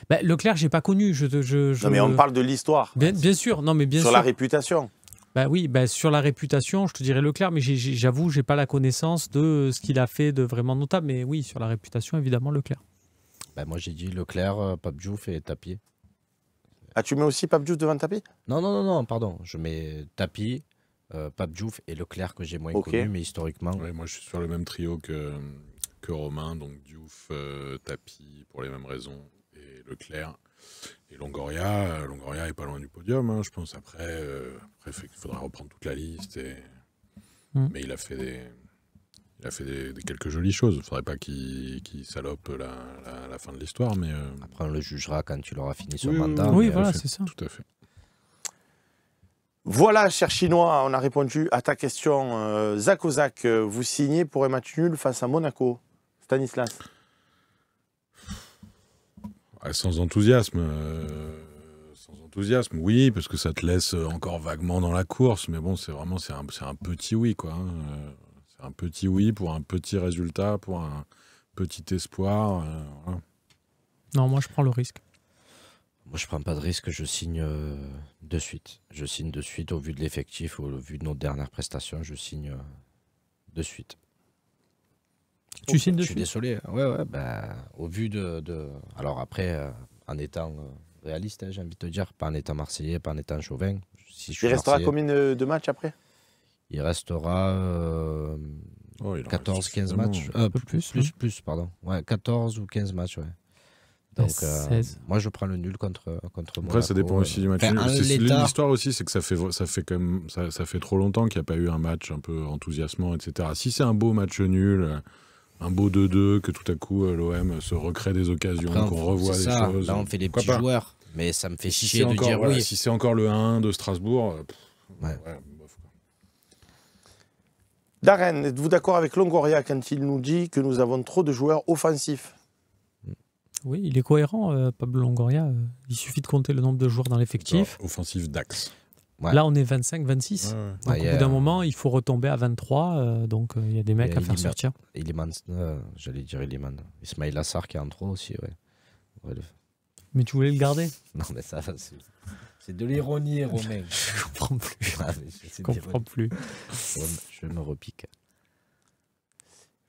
bah, Leclerc, j'ai pas connu. Je, je, Non, mais on parle de l'histoire. Bien, sûr, non, mais bien Sur la réputation. Bah oui, bah sur la réputation, je te dirais Leclerc, mais j'avoue, j'ai pas la connaissance de ce qu'il a fait de vraiment notable. Mais oui, sur la réputation, évidemment, Leclerc. Bah moi, j'ai dit Leclerc, Pape Diouf et Tapier. Ah, tu mets aussi Pape Diouf devant Tapi Non, non, non, non, pardon. Je mets euh, Tapi, euh, Pape Diouf et Leclerc que j'ai moins connu, mais historiquement. Oui, moi, je suis sur le même trio que, que Romain, donc Diouf, euh, Tapi pour les mêmes raisons et Leclerc. Et Longoria, Longoria est pas loin du podium, hein. je pense. Après, il faudra reprendre toute la liste. Et... Hmm. Mais il a fait des, il a fait des, quelques jolies choses. Il ne faudrait pas qu'il salope la, fin de l'histoire. mais euh, Après, on le jugera quand tu l'auras fini son mandat. Oui, voilà, c'est ça. Tout à fait. Voilà, cher Chinois, on a répondu à ta question. Euh, Ozak, vous signez pour un match nul face à Monaco Stanislas ah, Sans enthousiasme. Euh, sans enthousiasme, oui, parce que ça te laisse encore vaguement dans la course. Mais bon, c'est vraiment c'est un, petit oui, quoi. Hein. Euh, un petit oui pour un petit résultat, pour un petit espoir. Euh, non, moi je prends le risque. Moi je prends pas de risque, je signe euh, de suite. Je signe de suite au vu de l'effectif, au vu de nos dernières prestations, je signe euh, de suite. Tu oh, signes de suite Je suis désolé. Hein. Ouais, ouais, bah, au vu de, Alors après, en étant réaliste, hein, j'ai envie de te dire, pas en étant marseillais, pas en étant chauvin. Si je Il restera combien de matchs après il restera euh, oh, 14, 15 matchs. un euh, peu plus, plus, plus, pardon. Ouais, 14 ou 15 matchs, ouais. Bah, Donc, euh, moi, je prends le nul contre contre Après, ça dépend aussi du match. L'histoire aussi, c'est que ça fait ça fait quand ça, fait trop longtemps qu'il n'y a pas eu un match un peu enthousiasmant, etc. Si c'est un beau match nul, un beau 2-2, que tout à coup euh, l'OM se recrée des occasions, qu'on revoit des choses. Là, on fait des petits joueurs, mais ça me fait chier de dire oui. Si c'est encore le 1 de Strasbourg. Ouais, Darren, êtes-vous d'accord avec Longoria quand il nous dit que nous avons trop de joueurs offensifs Oui, il est cohérent, euh, Pablo Longoria. Il suffit de compter le nombre de joueurs dans l'effectif. Offensif d'axe. Là, on est 25-26. Donc, au bout d'un moment, il faut retomber à 23. Euh, donc, euh, il y a des mecs à faire sortir. Iliman, j'allais dire Iliman. Ismail Assar qui est en trop aussi, ouais. Mais tu voulais le garder Non, mais ça, c'est... C'est de l'ironie, Romain. je comprends plus. Ah, je comprends plus. Je me repique.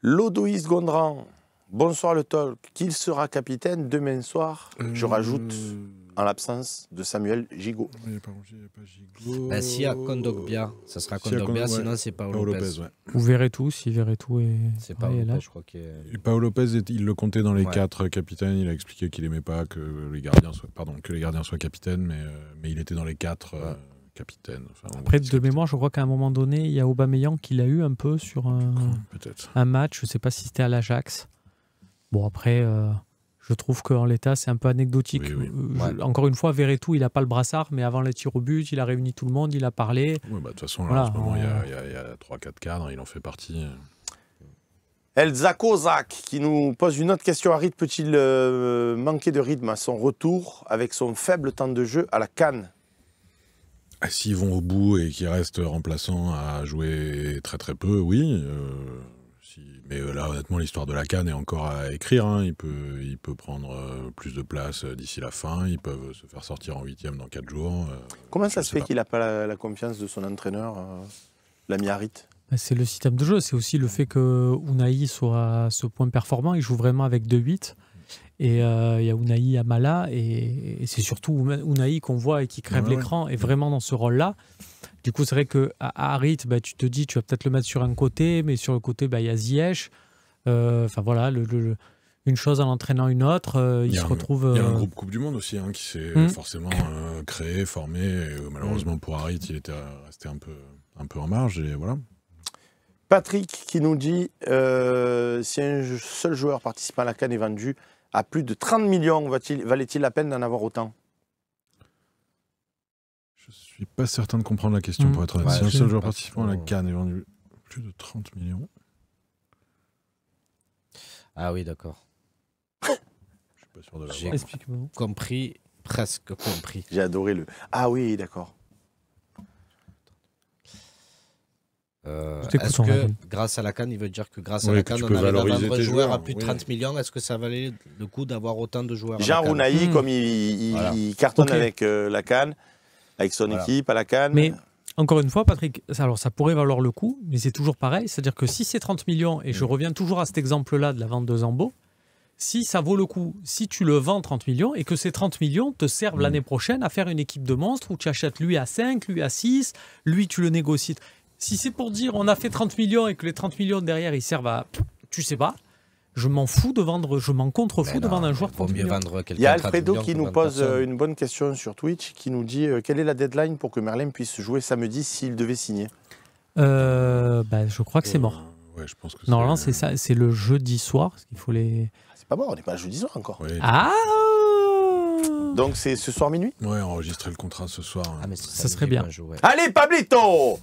Lodoïs Gondran, bonsoir le talk. Qu'il sera capitaine demain soir Je euh, rajoute en l'absence de Samuel Gigot. Il bah, a Kondogbia, ça sera Kondogbia, sinon c'est Paolo Lopez. Vous verrez tout, si Verretou est, c'est pas là. je crois Paolo Lopez, il le comptait dans les quatre capitaines. Il a expliqué qu'il n'aimait pas que les gardiens soient, pardon, que les gardiens soient capitaines, mais, euh, mais il était dans les quatre. Euh, capitaines. Après, de mémoire, je crois qu'à un moment donné, il y a Aubameyang qui l'a eu un peu sur un, un match. Je ne sais pas si c'était à l'Ajax. Bon, après, euh, je trouve qu'en l'état, c'est un peu anecdotique. Euh, encore une fois, Verretou, il n'a pas le brassard, mais avant les tirs au but, il a réuni tout le monde, il a parlé. Bah, de toute façon, en ce moment, il y a, 3-4 cadres, il en fait partie. Elzakozak, qui nous pose une autre question. Harit peut-il euh, manquer de rythme à son retour avec son faible temps de jeu à la canne ah, S'ils vont au bout et qu'ils restent remplaçants à jouer très très peu, oui. Euh, et euh, là, honnêtement, l'histoire de la canne est encore à écrire. Hein. Il, peut, il peut prendre euh, plus de place euh, d'ici la fin. Ils peuvent se faire sortir en huitième dans quatre jours. Comment ça se fait qu'il n'a pas la, confiance de son entraîneur, l'ami Harit bah, c'est le système de jeu, c'est aussi le fait que Unai soit à ce point performant, il joue vraiment avec 2-8. Et il y a Unai Amala, et, c'est surtout Unai qu'on voit et qui crève l'écran, et vraiment dans ce rôle-là. Du coup, c'est vrai que à Harit, bah, tu te dis, tu vas peut-être le mettre sur un côté, mais sur le côté, bah, il y a Ziyech. Euh, enfin voilà, le, une chose en entraînant une autre, euh, il, se retrouve. Il y a un euh, groupe Coupe du Monde aussi hein, qui s'est hmm. forcément créé, formé. Et, malheureusement pour Harit, il était resté un peu, un peu en marge et voilà. Patrick qui nous dit si un seul joueur participant à la Cannes est vendu à plus de 30 millions, valait-il la peine d'en avoir autant suis pas certain de comprendre la question pour hmm. être honnête. si un seul joueur participant à la Cannes est vendu plus de 30 millions. Ah oui, d'accord. Je suis pas sûr de J'ai compris, presque compris. J'ai adoré le. Ah oui, d'accord. Euh, est-ce que grâce à la canne, il veut dire que grâce à la canne on a nombre joueurs, joueurs à plus de 30 millions Est-ce que ça valait le coup d'avoir autant de joueurs Jean Rounaï, hmm. comme il, cartonne avec euh, la CAN avec son équipe à la canne. Mais encore une fois, Patrick, alors ça pourrait valoir le coup, mais c'est toujours pareil. C'est-à-dire que si c'est 30 millions, et je mm. reviens toujours à cet exemple-là de la vente de Zambo, si ça vaut le coup, si tu le vends 30 millions et que ces 30 millions te servent mm. l'année prochaine à faire une équipe de monstres où tu achètes lui à 5, lui à 6, lui tu le négocies. Si c'est pour dire on a fait 30 millions et que les 30 millions derrière ils servent à tu sais pas, je m'en fous de vendre, je m'en contrefous de vendre un joueur pour mieux vendre Il y a Alfredo qui nous pose euh, une bonne question sur Twitch, qui nous dit euh, quelle est la deadline pour que Merlin puisse jouer samedi s'il devait signer euh, bah, Je crois que c'est mort. je Normalement, c'est ça, c'est le jeudi soir. faut les. Ah, c'est pas mort, on n'est pas jeudi soir encore. ah donc c'est ce soir minuit Ouais, enregistrer le contrat ce soir. Hein. Ah, ça, serait bien. Allez, Pablito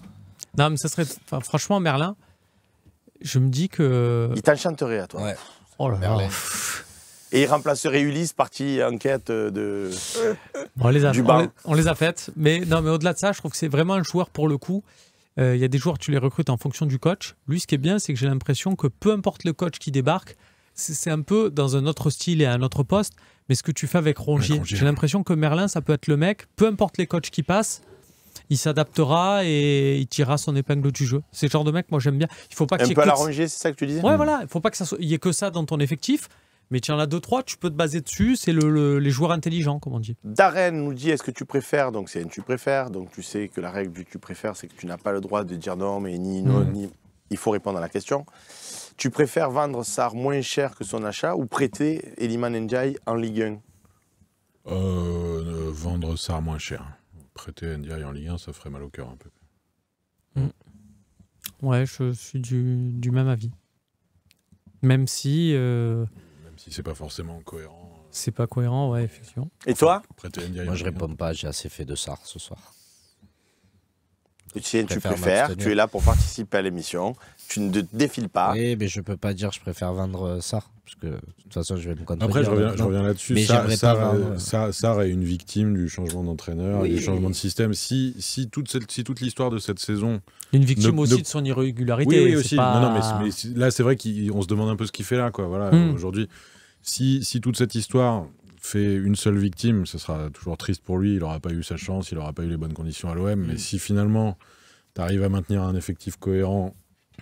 Non, mais ça serait. Franchement, Merlin, je me dis que. Il t'enchanterait à toi. Oh là là. Et il remplacerait Ulysse, partie enquête euh, de. on, les a, du a faites. Mais, mais au-delà de ça, je trouve que c'est vraiment un joueur pour le coup. Euh, il y a des joueurs, tu les recrutes en fonction du coach. Lui, ce qui est bien, c'est que j'ai l'impression que peu importe le coach qui débarque, c'est un peu dans un autre style et à un autre poste. Mais ce que tu fais avec Rongier, j'ai l'impression que Merlin, ça peut être le mec, peu importe les coachs qui passent, il s'adaptera et il tirera son épingle du jeu. C'est le genre de mec, moi j'aime bien. Il faut pas qu'il y l'arranger, c'est ça que tu disais Ouais, mm. voilà. Il faut pas que ça y ait que ça dans ton effectif. Mais tiens, en deux, trois, tu peux te baser dessus. C'est les joueurs intelligents, comme on dit. Darren nous dit est-ce que tu préfères Donc c'est un tu préfères. Donc tu sais que la règle du tu préfères, c'est que tu n'as pas le droit de dire non, mais ni non, mm. ni. Il faut répondre à la question. Tu préfères vendre Sar moins cher que son achat ou prêter Eliman Ndiaye en Ligue 1 euh, Vendre Sar moins cher prêter Ndiaye en lien, ça ferait mal au cœur un peu. Mm. Ouais, je suis du, même avis. Même si. Euh, même si c'est pas forcément cohérent. Euh, c'est pas cohérent, ouais, effectivement. Et toi Moi, je réponds pas, j'ai assez fait de ça ce soir. Tu, tu préfères, tu es là pour participer à l'émission tu ne défiles pas. Oui, mais je peux pas dire je préfère vendre euh, ça parce que de toute façon, je vais me contenter Après, je reviens, là-dessus. ça est une victime du changement d'entraîneur, du changement de système. Si, si toute, si toute l'histoire de cette saison. Une victime aussi de son irrégularité. Oui, aussi. Non, non, mais, là, c'est vrai qu'on se demande un peu ce qu'il fait là, quoi. Voilà, hmm. aujourd'hui. Si, si toute cette histoire fait une seule victime, ce sera toujours triste pour lui. Il n'aura pas eu sa chance, il n'aura pas eu les bonnes conditions à l'OM. Mais hmm. si finalement, tu arrives à maintenir un effectif cohérent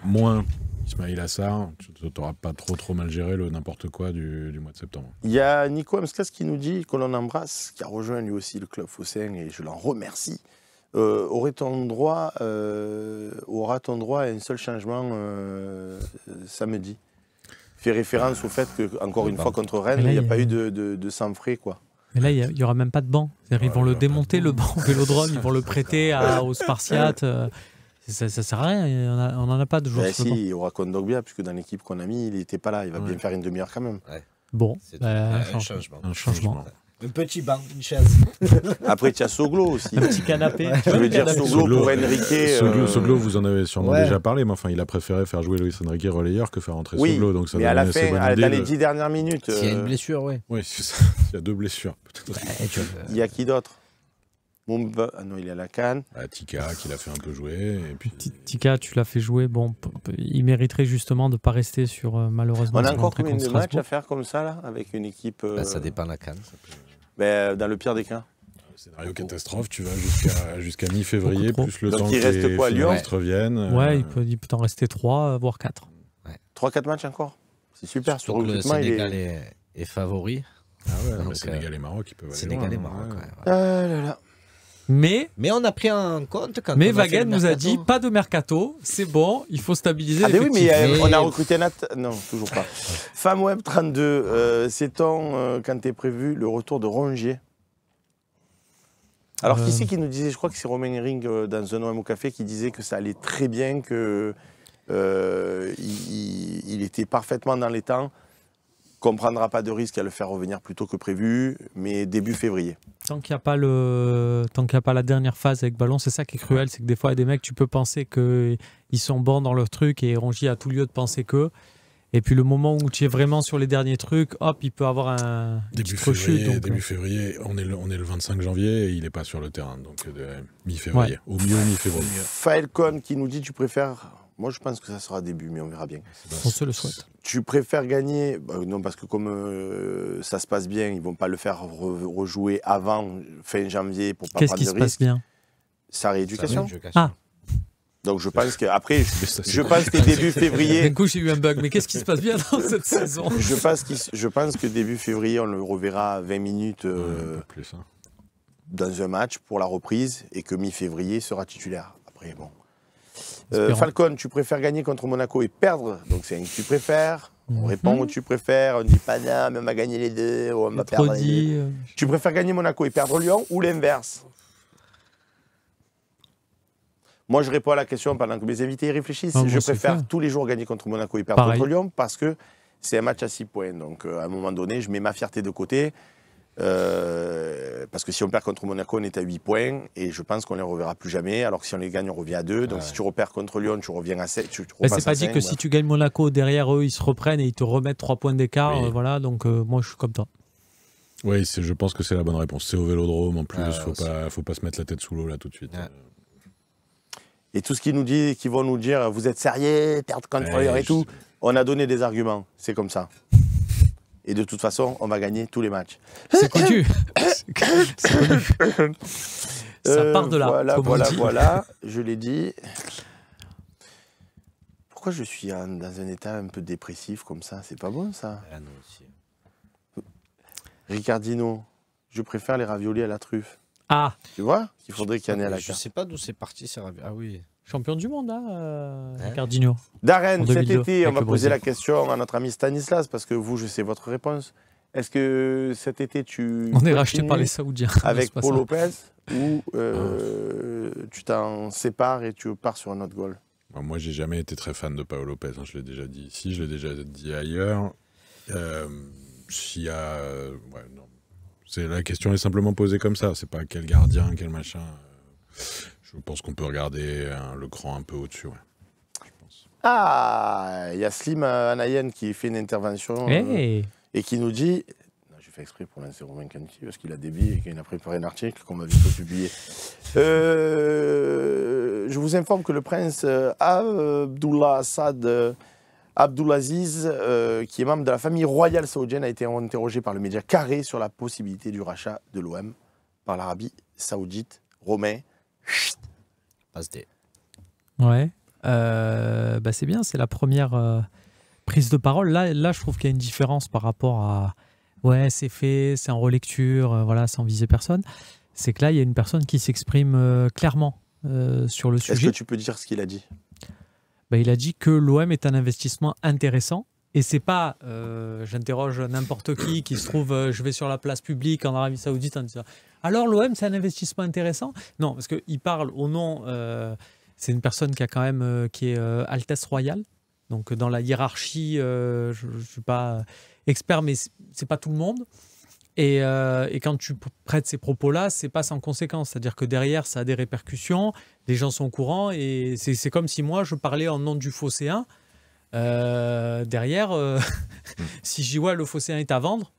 moins Ismail Assar, tu n'auras pas trop, trop mal géré le n'importe quoi du, du, mois de septembre. Il y a Nico Amskas qui nous dit, que l'on embrasse, qui a rejoint lui aussi le club Fossin, et je l'en remercie. Euh, aurait-on droit, euh, aura t droit à un seul changement euh, samedi Fait référence au fait que, encore une fois, contre Rennes, il n'y a, pas eu de, de, sang frais, quoi. Mais là, il n'y aura même pas de banc. ils vont le démonter, le banc au vélodrome, ils vont le prêter aux Spartiates. Ça, ça, sert à rien, on n'en a pas de joueur. Bah, si, on raconte bien, puisque dans l'équipe qu'on a mis, il n'était pas là, il va bien faire une demi-heure quand même. Bon, bah, un, changement. Un changement. Un petit banc, une chaise. Après, tu as Soglo aussi. Un petit canapé. Je veux dire, Soglo pour Enrique. Euh, euh, Soglo, vous en avez sûrement déjà parlé, mais enfin, il a préféré faire jouer Luis Enrique relayeur que faire entrer Soglo. Donc ça mais à la fin, dans les dix dernières minutes. S'il y a une euh, blessure, oui. Oui, c'est ça. Il y a deux blessures, il y a qui d'autre Bon, ah non, il est à la canne. Tika, qui l'a fait un peu jouer. Et puis... Tika, tu l'as fait jouer. Bon, il mériterait justement de ne pas rester sur, euh, malheureusement. On a encore combien de matchs à faire comme ça, là, avec une équipe. Euh, bah, ça dépend de la canne. Ben, dans le pire des cas. Euh, scénario catastrophe, tu vas jusqu'à mi-février, plus le temps il que reste les quoi, Lyon reviennent. Ouais, il peut il en rester 3, voire 4. Ouais. 3-4 matchs encore C'est super. Surtout le Sénégal est... est... favori. Ah ouais, le Sénégal et Maroc, ils peuvent aller Sénégal loin, et Maroc, ouais. ouais. Ah là là. Mais, on a pris en compte quand Mais Wagen nous a dit pas de mercato, c'est bon, il faut stabiliser. Ah, ben oui, mais euh, on a recruté Non, toujours pas. Femme Web 32, euh, sait-on euh, quand est prévu le retour de Rongier Alors, qui euh. c'est qui nous disait Je crois que c'est Romain Ring dans un OM au café qui disait que ça allait très bien, qu'il était parfaitement dans les temps. On ne prendra pas de risque à le faire revenir plus tôt que prévu, mais début février. Tant qu'il n'y a, pas le... a pas la dernière phase avec ballon, c'est ça qui est cruel, c'est que des fois, il y a des mecs, tu peux penser qu'ils sont bons dans leur truc et Rongi a tout lieu de penser que. Et puis le moment où tu es vraiment sur les derniers trucs, hop, il peut avoir un début février. Début euh. février, on est, le, on est le 25 janvier et il n'est pas sur le terrain, donc euh, mi-février, au mieux mi-février. Falcon qui nous dit tu préfères moi, je pense que ça sera début, mais on verra bien. On se le souhaite. Tu préfères gagner bah, Non, parce que comme euh, ça se passe bien, ils vont pas le faire rejouer avant fin janvier pour pas Qu'est-ce qui se passe bien Sa rééducation. Ah. Donc je pense que après, je, pense que début février. D'un coup, j'ai eu un bug. Mais qu'est-ce qui se passe bien dans cette saison Je pense que je pense que début février, on le reverra 20 minutes. Euh, plus, hein. Dans un match pour la reprise et que mi-février sera titulaire. Après, bon. Euh, Falcon, tu préfères gagner contre Monaco et perdre, donc c'est un tu préfères. On mhm. répond tu préfères, on dit pas non, mais on m'a gagné les deux, on m'a perdu, euh, Tu préfères gagner Monaco et perdre Lyon ou l'inverse Moi, je réponds à la question pendant que mes invités réfléchissent. Ah, je préfère tous les jours gagner contre Monaco et perdre contre Lyon parce que c'est un match à 6 points. Donc, euh, à un moment donné, je mets ma fierté de côté. Euh, parce que si on perd contre Monaco, on est à 8 points et je pense qu'on les reverra plus jamais. Alors que si on les gagne, on revient à 2. Donc si tu repères contre Lyon, tu reviens à 7. Mais bah, c'est pas dit que si tu gagnes Monaco, derrière eux, ils se reprennent et ils te remettent 3 points d'écart. Euh, voilà, donc euh, moi je suis comme toi. Oui, je pense que c'est la bonne réponse. C'est au vélodrome en plus, ah, il faut, pas, se mettre la tête sous l'eau là tout de suite. Et tout ce qu'ils nous disent, qu'ils vont nous dire, vous êtes sérieux, perdre contre Lyon et tout, on a donné des arguments, c'est comme ça. Et de toute façon, on va gagner tous les matchs. C'est connu. Ça part de là. Euh, voilà, comme voilà, on dit. voilà. Je l'ai dit. Pourquoi je suis dans un état un peu dépressif comme ça C'est pas bon ça. Ah non, Ricardino, je préfère les raviolis à la truffe. Ah Tu vois Il faudrait qu'il y en ait à la Je ne sais pas d'où c'est parti ces raviolis. Ah oui. Champion du monde, hein, euh, hein Cardino. Darren, cet été, on va poser la question à notre ami Stanislas, parce que vous, je sais votre réponse. Est-ce que cet été, tu. On est racheté par les Saoudiens. Avec Paul Lopez, ou euh, ah. tu t'en sépares et tu pars sur un autre goal bah, moi, j'ai jamais été très fan de Paolo Lopez, hein, je l'ai déjà dit ici, je l'ai déjà dit ailleurs. Euh, S'il y a. Euh, ouais, non. La question est simplement posée comme ça, c'est pas quel gardien, quel machin. Je pense qu'on peut regarder euh, le cran un peu au-dessus. Ah, il y a Slim euh, Anayen qui fait une intervention euh, et qui nous dit. J'ai fait exprès pour lancer Romain Canty parce qu'il a débit et qu'il a préparé un article qu'on m'a vite publié. je vous informe que le prince Abdullah Assad Abdulaziz, qui est membre de la famille royale saoudienne, a été interrogé par le média Carré sur la possibilité du rachat de l'OM par l'Arabie saoudite. Romain, Passe Ouais. Euh, bah c'est bien, c'est la première euh, prise de parole. Là, là je trouve qu'il y a une différence par rapport à ouais, c'est fait, c'est en relecture, euh, voilà, sans viser personne. C'est que là, il y a une personne qui s'exprime clairement sur le sujet. Est-ce que tu peux dire ce qu'il a dit bah, Il a dit que l'OM est un investissement intéressant et c'est pas, euh, j'interroge n'importe qui qui se trouve, euh, je vais sur la place publique en Arabie Saoudite alors l'OM c'est un investissement intéressant Non, parce qu'il parle au nom, euh, c'est une personne qui a quand même, qui est Altesse Royale, donc dans la hiérarchie, je, ne suis pas expert, mais c'est pas tout le monde. Et, quand tu prêtes ces propos-là, c'est pas sans conséquence. C'est-à-dire que derrière, ça a des répercussions, les gens sont au courant, et c'est comme si moi, je parlais en nom du FOSSE1, euh, derrière, euh, si j'y vois le 1 est à vendre,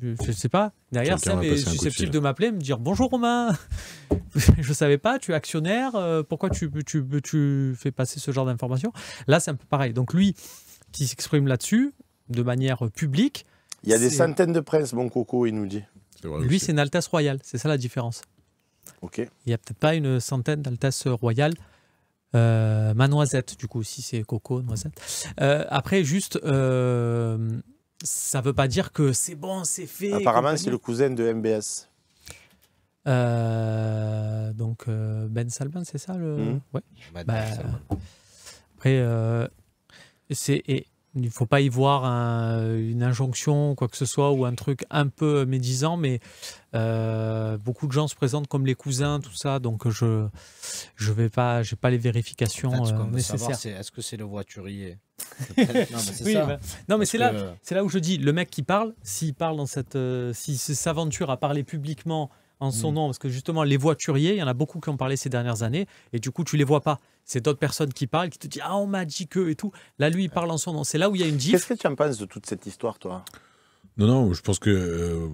je, ne sais pas. Derrière, Sam est susceptible de, m'appeler, me dire bonjour Romain, je ne savais pas, tu es actionnaire, euh, pourquoi tu, tu, tu, fais passer ce genre d'informations Là, c'est un peu pareil. Donc lui, qui s'exprime là-dessus de manière publique. Il y a des centaines de presse, bon coco, il nous dit. lui, c'est une Altesse royale, c'est ça la différence. Ok. Il n'y a peut-être pas une centaine d'Altesse Royale. Euh, ma noisette, du coup, si c'est coco, noisette. Euh, après, juste, euh, ça veut pas dire que c'est bon, c'est fait. Apparemment, c'est le cousin de MBS. donc, Ben Salman, c'est ça le. Hmm. Ouais. Bah, après, c'est. Il ne faut pas y voir une injonction, quoi que ce soit, ou un truc un peu euh, médisant, mais euh, beaucoup de gens se présentent comme les cousins, tout ça, donc je je vais pas, j'ai pas les vérifications euh, nécessaires. Est-ce que c'est le voiturier non, mais c'est bah, là, c'est là où je dis, le mec qui parle, s'il parle dans cette, s'il s'aventure à parler publiquement en son mm. nom, parce que justement les voituriers, il y en a beaucoup qui ont parlé ces dernières années, et du coup tu les vois pas c'est d'autres personnes qui parlent, qui te disent Ah, on m'a dit que et tout. Là, lui, il parle en son nom. C'est là où il y a une gifle. Qu'est-ce que tu en penses de toute cette histoire, toi Non, non, je pense que. Euh,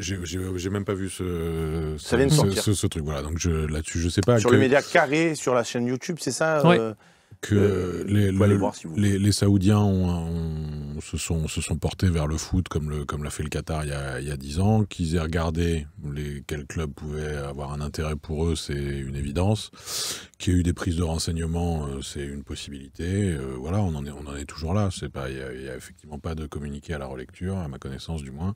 j'ai même pas vu ce, ce, vient de ce, truc. Voilà, donc là-dessus, je sais pas. Sur que... le média carré, sur la chaîne YouTube, c'est ça euh, que les, les, Saoudiens ont, se, sont, se, sont, portés vers le foot comme l'a comme fait le Qatar il y a, il 10 ans, qu'ils aient regardé les, quel club pouvait avoir un intérêt pour eux, c'est une évidence. Qu'il y ait eu des prises de renseignements, euh, c'est une possibilité. Euh, voilà, on en, est, on en est toujours là. Il n'y a, a effectivement pas de communiqué à la relecture, à ma connaissance du moins.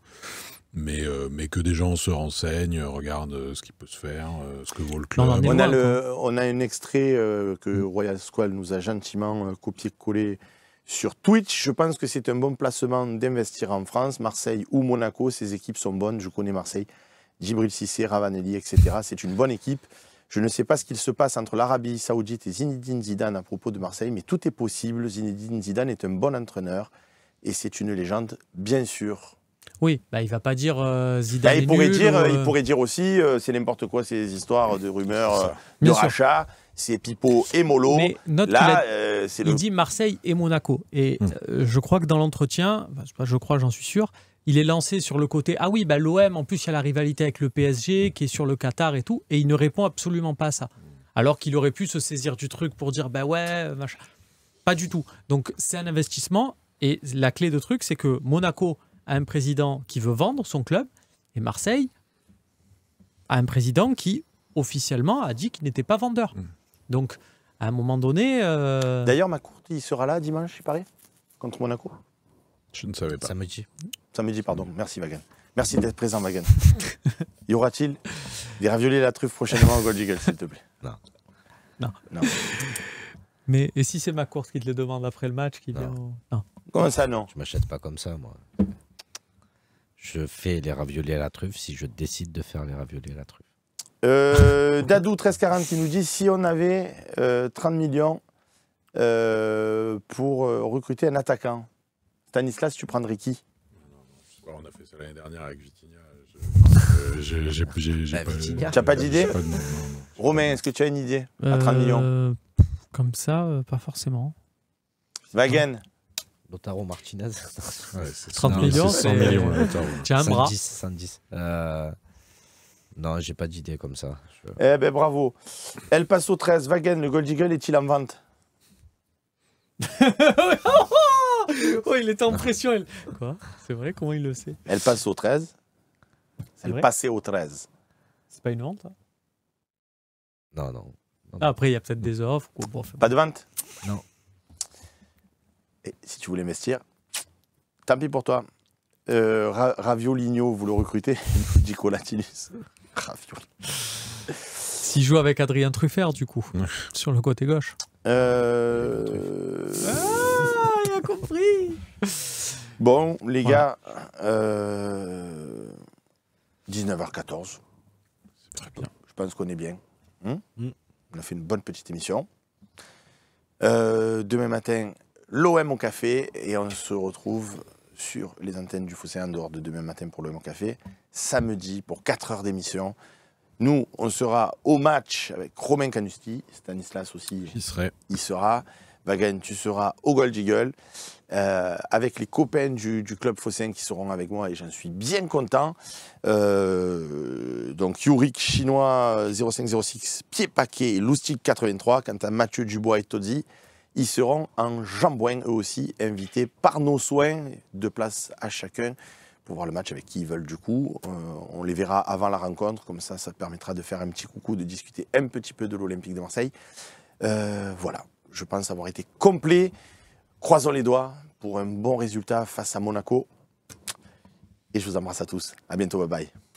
Euh, mais, que des gens se renseignent, regardent euh, ce qui peut se faire, euh, ce que vaut le club. on, a un extrait que mm. Royal Squall nous a gentiment copié-collé sur Twitch. Je pense que c'est un bon placement d'investir en France. Marseille ou Monaco, ces équipes sont bonnes. Je connais Marseille, Djibril Cissé, Ravanelli, etc. C'est une bonne équipe. Je ne sais pas ce qu'il se passe entre l'Arabie Saoudite et Zinedine Zidane à propos de Marseille, mais tout est possible. Zinedine Zidane est un bon entraîneur et c'est une légende, bien sûr. Oui, bah, il va pas dire euh, Zidane. Bah, il, pourrait dire, il euh, pourrait dire aussi, euh, c'est n'importe quoi ces histoires de rumeurs, de rachat. C'est Pipo et Molo. Mais il, dit Marseille et Monaco. Et hmm. je crois que dans l'entretien, je crois, j'en suis sûr, il est lancé sur le côté Ah oui, bah, l'OM, en plus, il y a la rivalité avec le PSG qui est sur le Qatar et tout. Et il ne répond absolument pas à ça. Alors qu'il aurait pu se saisir du truc pour dire Bah ouais, machin. Pas du tout. Donc, c'est un investissement. Et la clé de truc, c'est que Monaco à un président qui veut vendre son club et Marseille à un président qui officiellement a dit qu'il n'était pas vendeur. Mmh. Donc à un moment donné. Euh... D'ailleurs, Macourt, il sera là dimanche, je Paris, contre Monaco. Je ne savais pas. Samedi. Samedi, pardon. Merci, Wagen. Merci d'être présent, Wagen. y aura-t-il des raviolis à la truffe prochainement au Gold Eagle, s'il te plaît Non. Non. non. Mais et si c'est ma course qui te le demande après le match qui Vient non. Comment ça, non Je m'achète pas comme ça, moi je fais les raviolis à la truffe si je décide de faire les raviolis à la truffe. Euh, Dadou1340 qui nous dit si on avait 30 euh, millions euh, pour recruter un attaquant, Stanislas, tu prendrais qui On a fait ça l'année dernière avec Vitinha. J'ai n'as bah, pas d'idée Romain, est-ce que tu as une idée à 30 millions Comme ça, pas forcément. Wagen Lotaro Martinez. 30 millions, 100 millions. Tiens, 110. Euh, non, j'ai pas d'idée comme ça. Eh ben bravo. elle passe au 13, Wagen, le Gold Eagle est-il en vente Oh, il était en pression. Quoi C'est vrai Comment il le sait Elle passe au 13. Elle passait au 13. C'est pas une vente hein Non, ah, non. après, il y a peut-être des offres. pas de vente Non. Et si tu voulais investir, tant pis pour toi. Euh, Ravioligno, vous le recrutez Dit Colatilis. S'il joue avec Adrien Truffert, du coup, sur le côté gauche. Euh, ah, il a compris Bon, les gars, 19h14. Euh, très bien. Je pense qu'on est bien. Hein mm. On a fait une bonne petite émission. Euh, demain matin, l'OM au café et on se retrouve sur les antennes du Fossé en dehors de demain matin pour l'OM au café, samedi pour 4 heures d'émission. Nous, on sera au match avec Romain Canusti, Stanislas aussi. Il, serait. il sera. Vagan, tu seras au Gold Eagle euh, avec les copains du, club Fosséen qui seront avec moi et j'en suis bien content. Euh, donc Yurik Chinois 0506, Pied Paquet et 83. Quant à Mathieu Dubois et Toddy, ils seront en jambouin, eux aussi, invités par nos soins, de place à chacun, pour voir le match avec qui ils veulent du coup. Euh, on les verra avant la rencontre, comme ça, ça permettra de faire un petit coucou, de discuter un petit peu de l'Olympique de Marseille. Euh, voilà, je pense avoir été complet. Croisons les doigts pour un bon résultat face à Monaco. Et je vous embrasse à tous. À bientôt, bye bye.